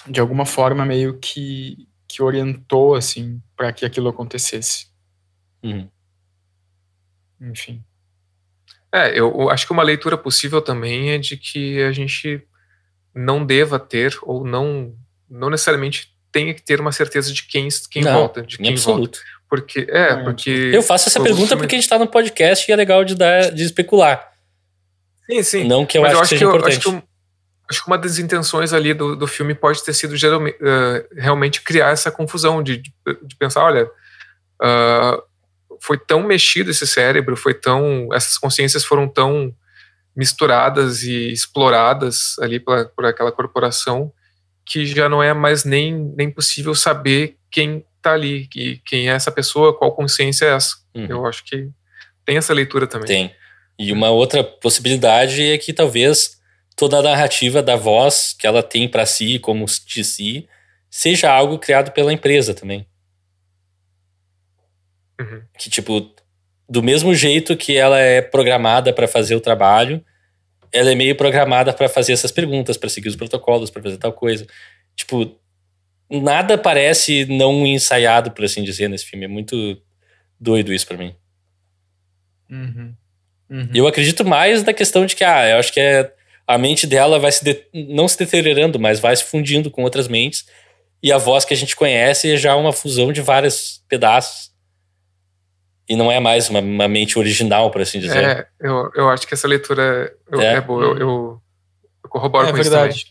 de alguma forma meio que, que orientou assim para que aquilo acontecesse. Uhum. Enfim. É, eu, acho que uma leitura possível também é de que a gente não deva ter ou não não necessariamente tenha que ter uma certeza de quem quem não, volta, de quem absoluto. volta. Porque é, é, porque Eu faço essa pergunta porque a gente está no podcast e é legal de dar de especular. Sim, sim. Não que eu, acho, que, que eu, importante. Acho que eu, acho que uma das intenções ali do, do filme pode ter sido uh, realmente criar essa confusão de, de, de pensar, olha, uh, foi tão mexido esse cérebro, foi tão, essas consciências foram tão misturadas e exploradas ali por aquela corporação que já não é mais nem, nem possível saber quem está ali, que, quem é essa pessoa, qual consciência é essa. Uhum. Eu acho que tem essa leitura também. Tem. E uma outra possibilidade é que talvez toda a narrativa da voz que ela tem para si, como de si, seja algo criado pela empresa também. Uhum. Que, tipo, do mesmo jeito que ela é programada para fazer o trabalho, ela é meio programada para fazer essas perguntas, para seguir os protocolos, para fazer tal coisa. Tipo, nada parece não ensaiado, por assim dizer, nesse filme. É muito doido isso para mim. Uhum. Uhum. Eu acredito mais na questão de que, ah, eu acho que é a mente dela vai se de, não se deteriorando, mas vai se fundindo com outras mentes. E a voz que a gente conhece é já uma fusão de vários pedaços. E não é mais uma, uma mente original, por assim dizer. É, eu, eu acho que essa leitura eu, é. é boa. Eu, eu, eu corroboro é, com verdade. isso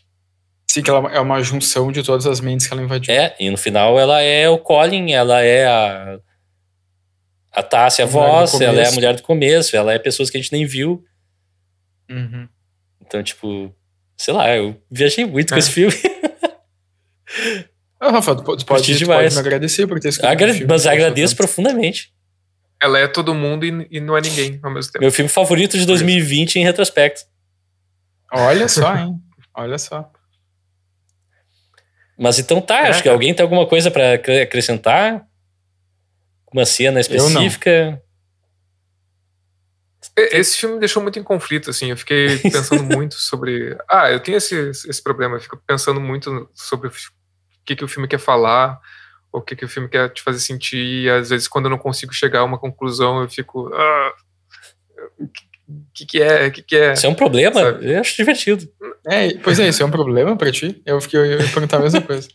Sim, que ela é uma junção de todas as mentes que ela invadiu. É, e no final ela é o Colin, ela é a, a Tássia a Voz, ela é a mulher do começo, ela é pessoas que a gente nem viu. Uhum. Então, tipo, sei lá, eu viajei muito é. com esse filme. Ah, Rafa, tu pode, pode, pode me agradecer por ter escolhido. Agra mas agradeço profundamente. Ela é todo mundo e, e, não é ninguém ao mesmo tempo. Meu filme favorito de 2020 em retrospecto. Olha só, hein? Olha só. Mas então tá, é, acho que alguém tem alguma coisa para acrescentar? Uma cena específica? Esse filme me deixou muito em conflito, assim. Eu fiquei pensando muito sobre. Ah, eu tenho esse, esse problema. Eu fico pensando muito sobre o que, que o filme quer falar, o que, que o filme quer te fazer sentir. E às vezes, quando eu não consigo chegar a uma conclusão, eu fico. Ah, que que é? que que é? Isso é um problema? Sabe? Eu acho divertido. É, pois é, isso é um problema para ti? Eu fiquei eu ia perguntar a mesma coisa.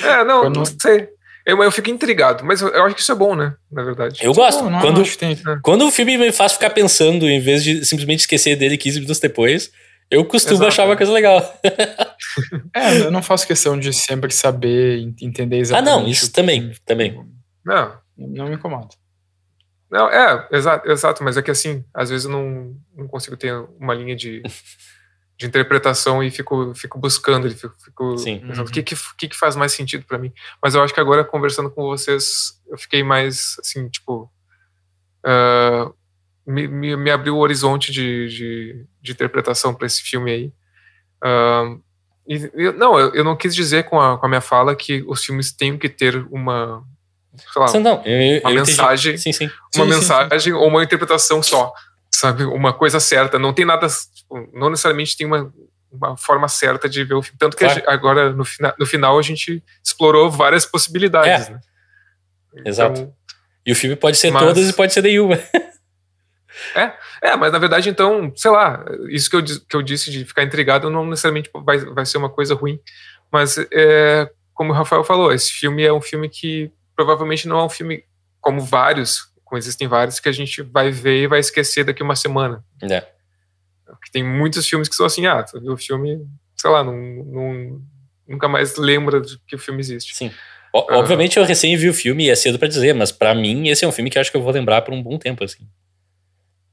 É, não, quando... não sei. Eu, eu fico intrigado, mas eu, eu, acho que isso é bom, né? Na verdade. Eu gosto. bom, quando, é. quando o filme me faz ficar pensando, em vez de simplesmente esquecer dele 15 minutos depois, eu costumo Exato. achar uma coisa legal. é, eu não faço questão de sempre saber, entender exatamente. Ah, não, isso também, também. Não. Não me incomoda. Não, é, exato, exato, mas é que assim, às vezes eu não, não consigo ter uma linha de de interpretação e fico, fico buscando, ele fico, fico o que, uhum. que, que faz mais sentido para mim. Mas eu acho que agora, conversando com vocês, eu fiquei mais, assim, tipo... Uh, me, me, me, abriu o horizonte de, de, de interpretação para esse filme aí. Uh, e, eu, não, eu, eu, não quis dizer com a, com a minha fala que os filmes têm que ter uma, sim, não, uma mensagem, sim, sim. uma mensagem ou uma interpretação só, sabe? Uma coisa certa. Não tem nada não necessariamente tem uma, uma forma certa de ver o filme. Tanto que claro. gente, agora, no, fina, no final, a gente explorou várias possibilidades. É. Né? Então, Exato. Então, e o filme pode ser mas... todas e pode ser nenhuma. é, é, mas na verdade, então, sei lá, isso que eu, que eu disse de ficar intrigado não necessariamente vai, vai ser uma coisa ruim. Mas, é, como o Rafael falou, esse filme é um filme que provavelmente não é um filme como vários, como existem vários, que a gente vai ver e vai esquecer daqui uma semana. É que tem muitos filmes que são assim, ah, tu viu o filme, sei lá, não, não, nunca mais lembra que o filme existe. Sim. O, obviamente eu recém vi o filme e é cedo para dizer, mas para mim esse é um filme que eu acho que eu vou lembrar por um bom tempo, assim.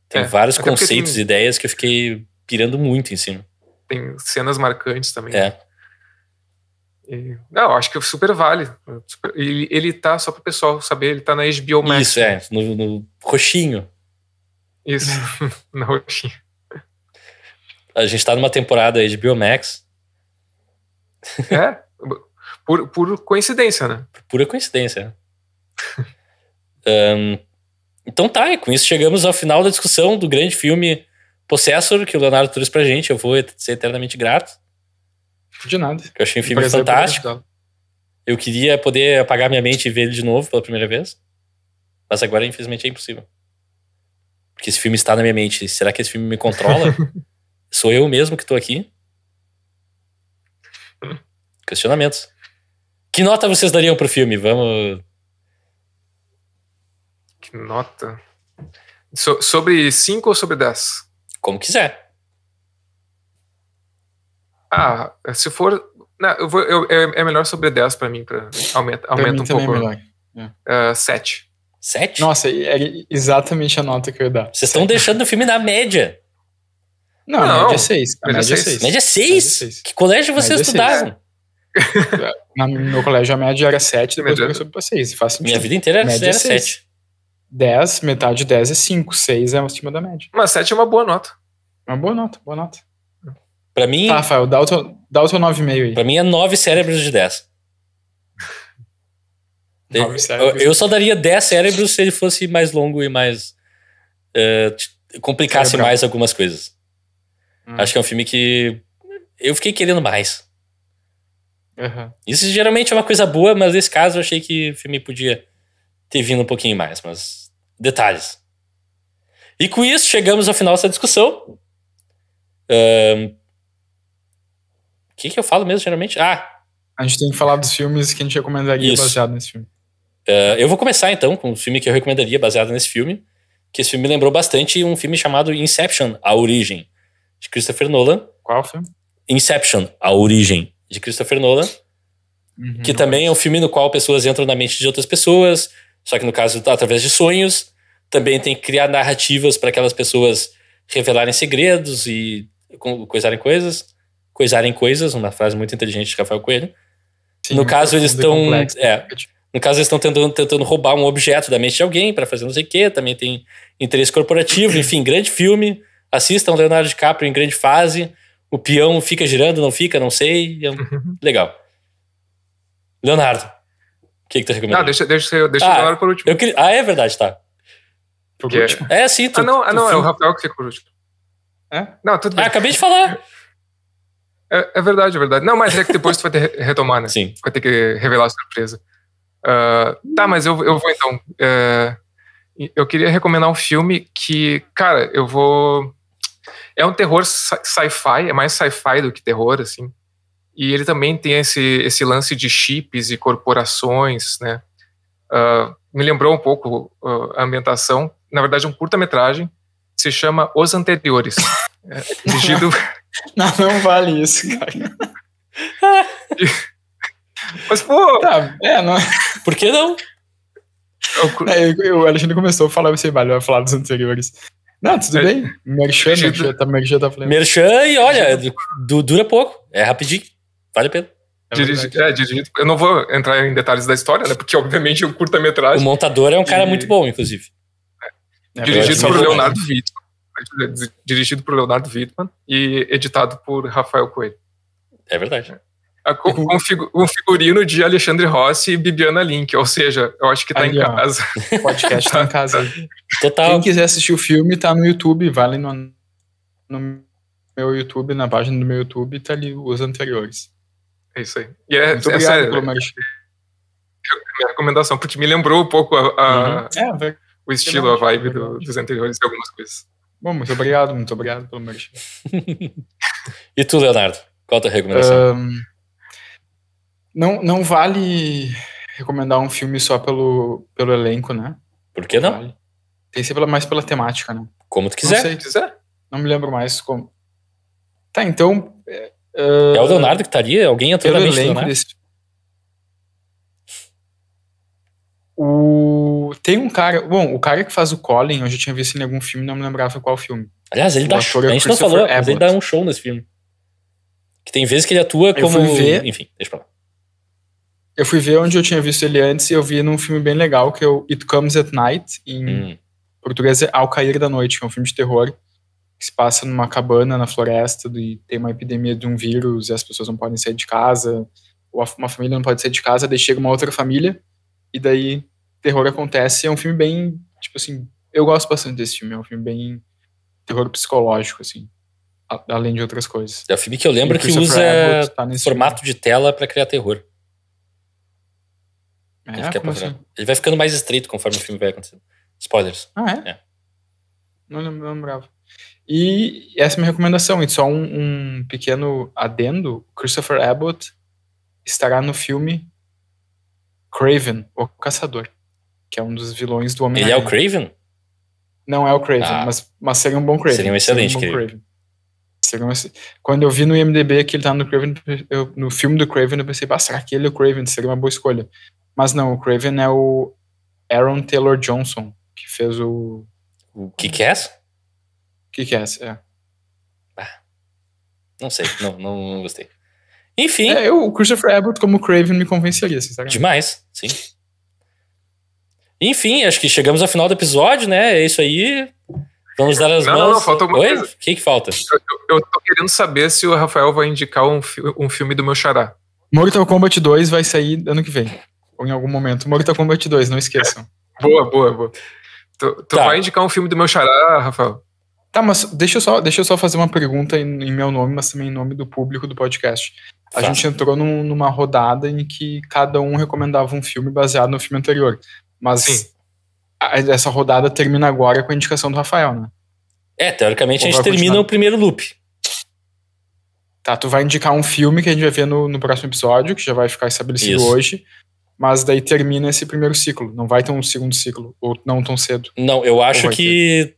Tem é, vários conceitos e ideias que eu fiquei pirando muito em cima. Tem cenas marcantes também. É. Né? não, acho que super vale. ele, ele tá, só pro pessoal saber, ele tá na HBO Max. Isso, é, no, no roxinho. Isso, na roxinha. A gente tá numa temporada aí de Biomax. É? Por, por coincidência, né? Pura coincidência. um, então tá, e com isso chegamos ao final da discussão do grande filme Possessor, que o Leonardo trouxe pra gente. Eu vou ser eternamente grato. De nada. Eu achei um filme fantástico. Eu queria poder apagar minha mente e ver ele de novo pela primeira vez. Mas agora, infelizmente, é impossível. Porque esse filme está na minha mente. Será que esse filme me controla? Sou eu mesmo que estou aqui? Hum. Questionamentos. Que nota vocês dariam pro filme? Vamos. Que nota? So sobre 5 ou sobre 10? Como quiser. Ah, se for. Não, eu vou, eu, é, é melhor sobre 10 para mim, para aumenta, aumenta um é pouco. É 7. É, 7? Nossa, é exatamente a nota que eu ia dar. Vocês estão deixando o filme na média. Não, não média 6. É média 6. É 6? É que colégio você média estudava? no meu colégio a média era 7, depois média... subiu pra 6. Faz sentido. Minha vida inteira média era 7. 10, metade de 10 é 5, 6 é acima da média. Mas 7 é uma boa nota. Uma boa nota, boa nota. Pra mim. Tá, Rafael, dá o teu, dá o teu 9,5 aí. Pra mim é 9 cérebros de 10. eu, eu só daria 10 cérebros se ele fosse mais longo e mais. Uh, complicasse Cerebral. mais algumas coisas. Hum. Acho que é um filme que eu fiquei querendo mais. Uhum. Isso geralmente é uma coisa boa, mas nesse caso eu achei que o filme podia ter vindo um pouquinho mais, mas detalhes. E com isso chegamos ao final dessa discussão. O um... que, que eu falo mesmo geralmente? Ah! A gente tem que falar dos filmes que a gente recomendaria isso. baseado nesse filme. Uh, eu vou começar então com um filme que eu recomendaria baseado nesse filme, que esse filme me lembrou bastante um filme chamado Inception, A Origem, de Christopher Nolan. Qual filme? Inception, A Origem, de Christopher Nolan. Uhum, que também é um filme no qual pessoas entram na mente de outras pessoas, só que no caso através de sonhos. Também tem que criar narrativas para aquelas pessoas revelarem segredos e coisarem coisas. Coisarem coisas, uma frase muito inteligente de Rafael Coelho. Sim, no caso, é eles estão. É, no caso, eles estão tentando, tentando roubar um objeto da mente de alguém para fazer não sei o quê. Também tem interesse corporativo, enfim, grande filme Assistam Leonardo DiCaprio em grande fase. O peão fica girando, não fica, não sei. É uhum. Legal. Leonardo, o que, que tu recomenda? Não, ah, deixa, deixa, deixa ah, o Leonardo por último. Queria... Ah, é verdade, tá. Por que... É- último? É, sim. Tu, ah, não, ah, não é o Rafael que fica por último. É? Não, tudo bem. Ah, acabei de falar. É, é, verdade, é verdade. Não, mas é que depois tu vai ter que retomar, né? Sim. Vai ter que revelar a surpresa. Uh, tá, mas eu, eu vou então. Uh, eu queria recomendar um filme que, cara, eu vou. É um terror sci-fi, é mais sci-fi do que terror, assim. E ele também tem esse, esse lance de chips e corporações, né? Uh, me lembrou um pouco uh, a ambientação. Na verdade, é um curta-metragem se chama Os Anteriores. É, é dirigido... não, não vale isso, cara. Mas, pô... Tá, é, não... É. Por que não? É eu, eu, o Alexandre começou a falar, eu pensei, vale, vai falar dos anteriores. Não, tudo é, bem. Merchan, tá, merchan, tá, falando. Merchan e olha, é du, dura pouco. É rapidinho. Vale a pena. É dirigido, é, é Eu não vou entrar em detalhes da história, né? Porque, obviamente, o curta-metragem. O montador é um cara e... muito bom, inclusive. É. Dirigido por Leonardo Wittmann. Dirigido por Leonardo Wittmann e editado por Rafael Coelho. É verdade. Uhum. um figurino de Alexandre Rossi e Bibiana Link, ou seja, eu acho que tá Ali, em casa. podcast tá em casa. Total. Quem quiser assistir o filme, tá no YouTube, vale no, no meu YouTube, na página do meu YouTube, tá ali os anteriores. É isso aí. E é, Muito é obrigado pelo é, é, minha recomendação, porque me lembrou um pouco a, a, uhum. é, o estilo, a vibe do, dos anteriores e algumas coisas. Bom, muito obrigado, muito obrigado pelo merchan. e tu, Leonardo? Qual a tua recomendação? Um, não, não vale recomendar um filme só pelo, pelo elenco, né? Por que não? Vale. Tem que ser mais pela temática, né? Como tu quiser. Não sei, quiser. Não me lembro mais como. Tá, então. Uh, é o ah, Leonardo que estaria? Tá é alguém entrou na mente do desse... O... Tem um cara. Bom, o cara que faz o Colin, eu já tinha visto em algum filme, não me lembrava qual filme. Aliás, ele o dá show. É a gente não falou, mas ele dá um show nesse filme. Que tem vezes que ele atua como. Ver... Enfim, deixa pra lá. Eu fui ver onde eu tinha visto ele antes e eu vi num filme bem legal que é o It Comes at Night, em hum. português é Ao Cair da Noite, que é um filme de terror que se passa numa cabana na floresta e tem uma epidemia de um vírus e as pessoas não podem sair de casa, ou uma família não pode sair de casa, daí chega uma outra família e daí terror acontece. É um filme bem, tipo assim, eu gosto bastante desse filme, é um filme bem terror psicológico, assim além de outras coisas. É o filme que eu lembro que usa tá formato filme. de tela para criar terror. É, ele, assim? ele, vai ficando mais estrito conforme o filme vai acontecendo. Spoilers. Ah, é? é. Não, lembrava. E essa é minha recomendação. E só um, um, pequeno adendo: Christopher Abbott estará no filme Craven, o Caçador, que é um dos vilões do Homem-Aranha. Ele é o Craven? Não é o Craven, ah. mas, mas seria um bom Craven. Seria um excelente seria um Craven. Craven. Seria um, quando eu vi no IMDB que ele tá no Craven, eu, no filme do Craven, eu pensei, ah, será que ele é o Craven? Seria uma boa escolha. Mas não, o Craven é o Aaron Taylor Johnson, que fez o. O Kick-Ass? É Kick-Ass, é, é. Ah, não sei, não, não, não gostei. Enfim. É, eu, o Christopher Abbott como Craven me convenceria, sabe? Demais, sim. Enfim, acho que chegamos ao final do episódio, né? É isso aí. Vamos dar as não, mãos. Não, não, falta alguma Oi? coisa. O que, que falta? Eu, eu, tô querendo saber se o Rafael vai indicar um, um filme do meu xará. Mortal Kombat 2 vai sair ano que vem em algum momento. Mortal Kombat 2, não esqueçam. boa, boa, boa. Tu, tu tá. vai indicar um filme do meu xará, Rafael? Tá, mas deixa eu só, deixa eu só fazer uma pergunta em, em meu nome, mas também em nome do público do podcast. A tá. gente entrou num, numa rodada em que cada um recomendava um filme baseado no filme anterior. Mas a, essa rodada termina agora com a indicação do Rafael, né? É, teoricamente Ou a gente termina o primeiro loop. Tá, tu vai indicar um filme que a gente vai ver no, no próximo episódio, que já vai ficar estabelecido Isso. hoje mas daí termina esse primeiro ciclo. Não vai ter um segundo ciclo, ou não tão cedo. Não, eu acho que. Ter.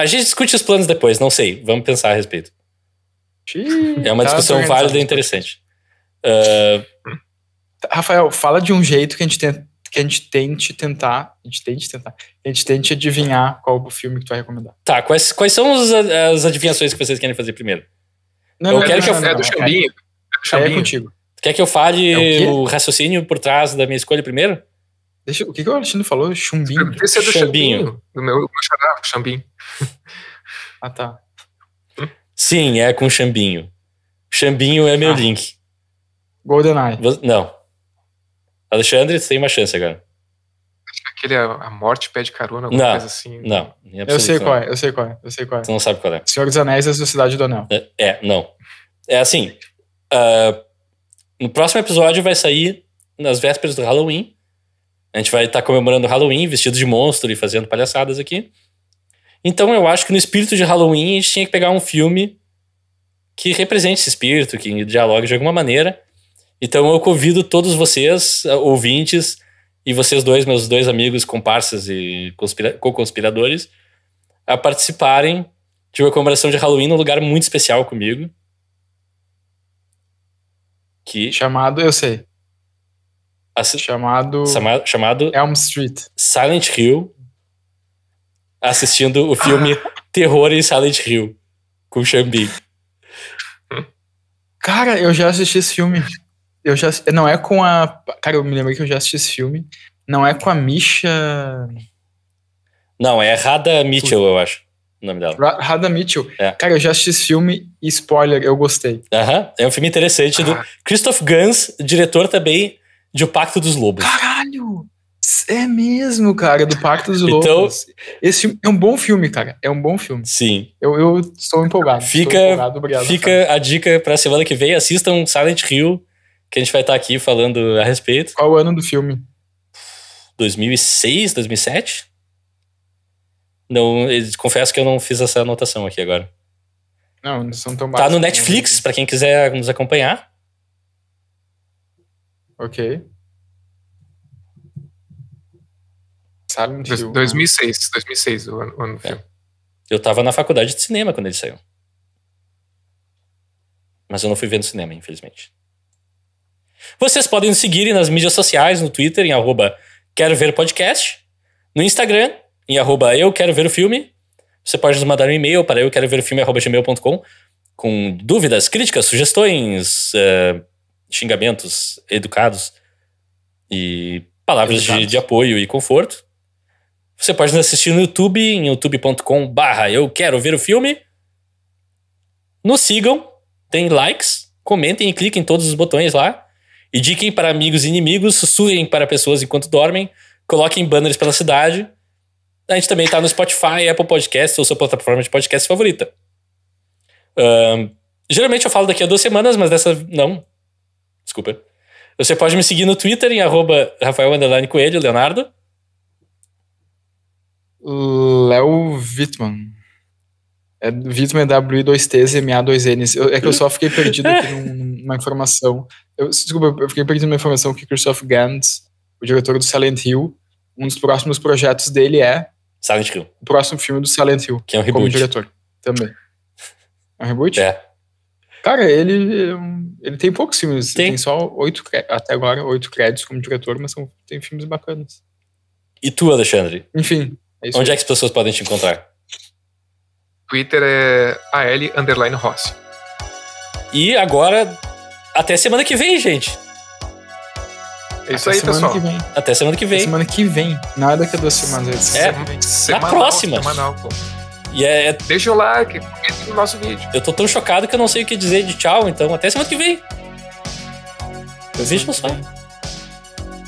A gente discute os planos depois, não sei. Vamos pensar a respeito. é uma tá discussão válida e interessante. Uh... Rafael, fala de um jeito que a gente tem Que a gente tente tentar. A gente tente tentar. A gente tente adivinhar qual o filme que tu vai recomendar. Tá, quais, quais são as as adivinhações que vocês querem fazer primeiro? Não, eu não, quero não, que eu... não, é do Xambinho. é, é contigo. Quer que eu fale é o, o, raciocínio por trás da minha escolha primeiro? Deixa, o que, que o Alexandre falou? Chumbinho. Esse é do Chumbinho. Chumbinho. Do meu Chumbinho. ah, tá. Sim, é com Chambinho. Chambinho é meu ah. link. GoldenEye. Não. Alexandre, você tem uma chance agora. Aquele é A Morte Pede Carona, alguma não, coisa assim. Não, eu sei qual é, eu sei qual é, eu sei qual é. Você não sabe qual é. Senhor dos Anéis e a Sociedade do Anel. É, é não. É assim, uh, no próximo episódio vai sair nas vésperas do Halloween. A gente vai estar tá comemorando o Halloween vestido de monstro e fazendo palhaçadas aqui. Então eu acho que no espírito de Halloween a gente tinha que pegar um filme que represente esse espírito, que dialogue de alguma maneira. Então eu convido todos vocês, ah, ouvintes, e vocês dois, meus dois amigos, comparsas e co-conspiradores, a participarem de uma comemoração de Halloween num lugar muito especial comigo que chamado, eu sei. chamado Sama... chamado Elm Street. Silent Hill. Assistindo o filme Terror em Silent Hill com Xambi. Cara, eu já assisti esse filme. Eu já não é com a, cara, eu me lembro que eu já assisti esse filme. Não é com a Misha. Não, é errada Mitchell, eu acho o nome dela. Radha Mitchell. É. Cara, eu já assisti esse filme e, spoiler, eu gostei. Aham, é um filme interessante ah. do Christoph Gans, diretor também de O Pacto dos Lobos. Caralho! É mesmo, cara, do Pacto dos Lobos. então, Esse é um bom filme, cara. É um bom filme. Sim. Eu, eu estou empolgado. Fica, empolgado. Obrigado, fica a dica para a semana que vem. Assistam Silent Hill, que a gente vai estar aqui falando a respeito. Qual o ano do filme? 2006, 2007? Não, confesso que eu não fiz essa anotação aqui agora. Não, não são tão Tá no Netflix, para quem quiser nos acompanhar. Ok. Silent Hill. 2006, né? 2006 o ano, o ano do é. filme. Eu tava na faculdade de cinema quando ele saiu. Mas eu não fui ver no cinema, infelizmente. Vocês podem nos seguir nas mídias sociais, no Twitter, em arroba quero ver podcast, no Instagram, em arroba eu quero ver o filme. Você pode nos mandar um e-mail para eu quero ver o filme arroba gmail.com com dúvidas, críticas, sugestões, uh, xingamentos educados e palavras De, de, apoio e conforto. Você pode nos assistir no YouTube, em youtube.com barra eu quero ver o filme. Nos sigam, tem likes, comentem e cliquem em todos os botões lá. Indiquem para amigos e inimigos, sussurrem para pessoas enquanto dormem, coloquem banners pela cidade a gente também tá no Spotify, Apple Podcast ou sua plataforma de podcast favorita. Uh, geralmente eu falo daqui a duas semanas, mas dessa não. Desculpa. Você pode me seguir no Twitter em arroba Rafael Coelho, Leonardo. Léo Wittmann. É, Wittmann é W2Ts ma 2 n Eu, é que eu só fiquei perdido aqui numa informação. Eu, desculpa, eu fiquei perdido numa informação que Christoph Gantz, o diretor do Silent Hill, um dos próximos projetos dele é Silent Hill. O próximo filme é do Silent Hill. Que é um reboot. Como diretor. Também. É um reboot? É. Cara, ele, ele tem poucos filmes. Tem, tem só oito, até agora, oito créditos como diretor, mas são, tem filmes bacanas. E tu, Alexandre? Enfim. É Onde é que as pessoas podem te encontrar? Twitter é Ross. E agora, até semana que vem, gente. É isso aí, pessoal. Até semana que vem. Até semana que vem. Nada que duas semanas. É, que vem. na próxima. E é, é, Deixa o like, no nosso vídeo. Eu tô tão chocado que eu não sei o que dizer de tchau, então até semana que vem. Vejam só.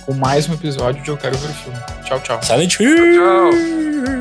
Com mais um episódio de Eu Quero Ver o Filme. Tchau, tchau. Silent Hill! Tchau, tchau.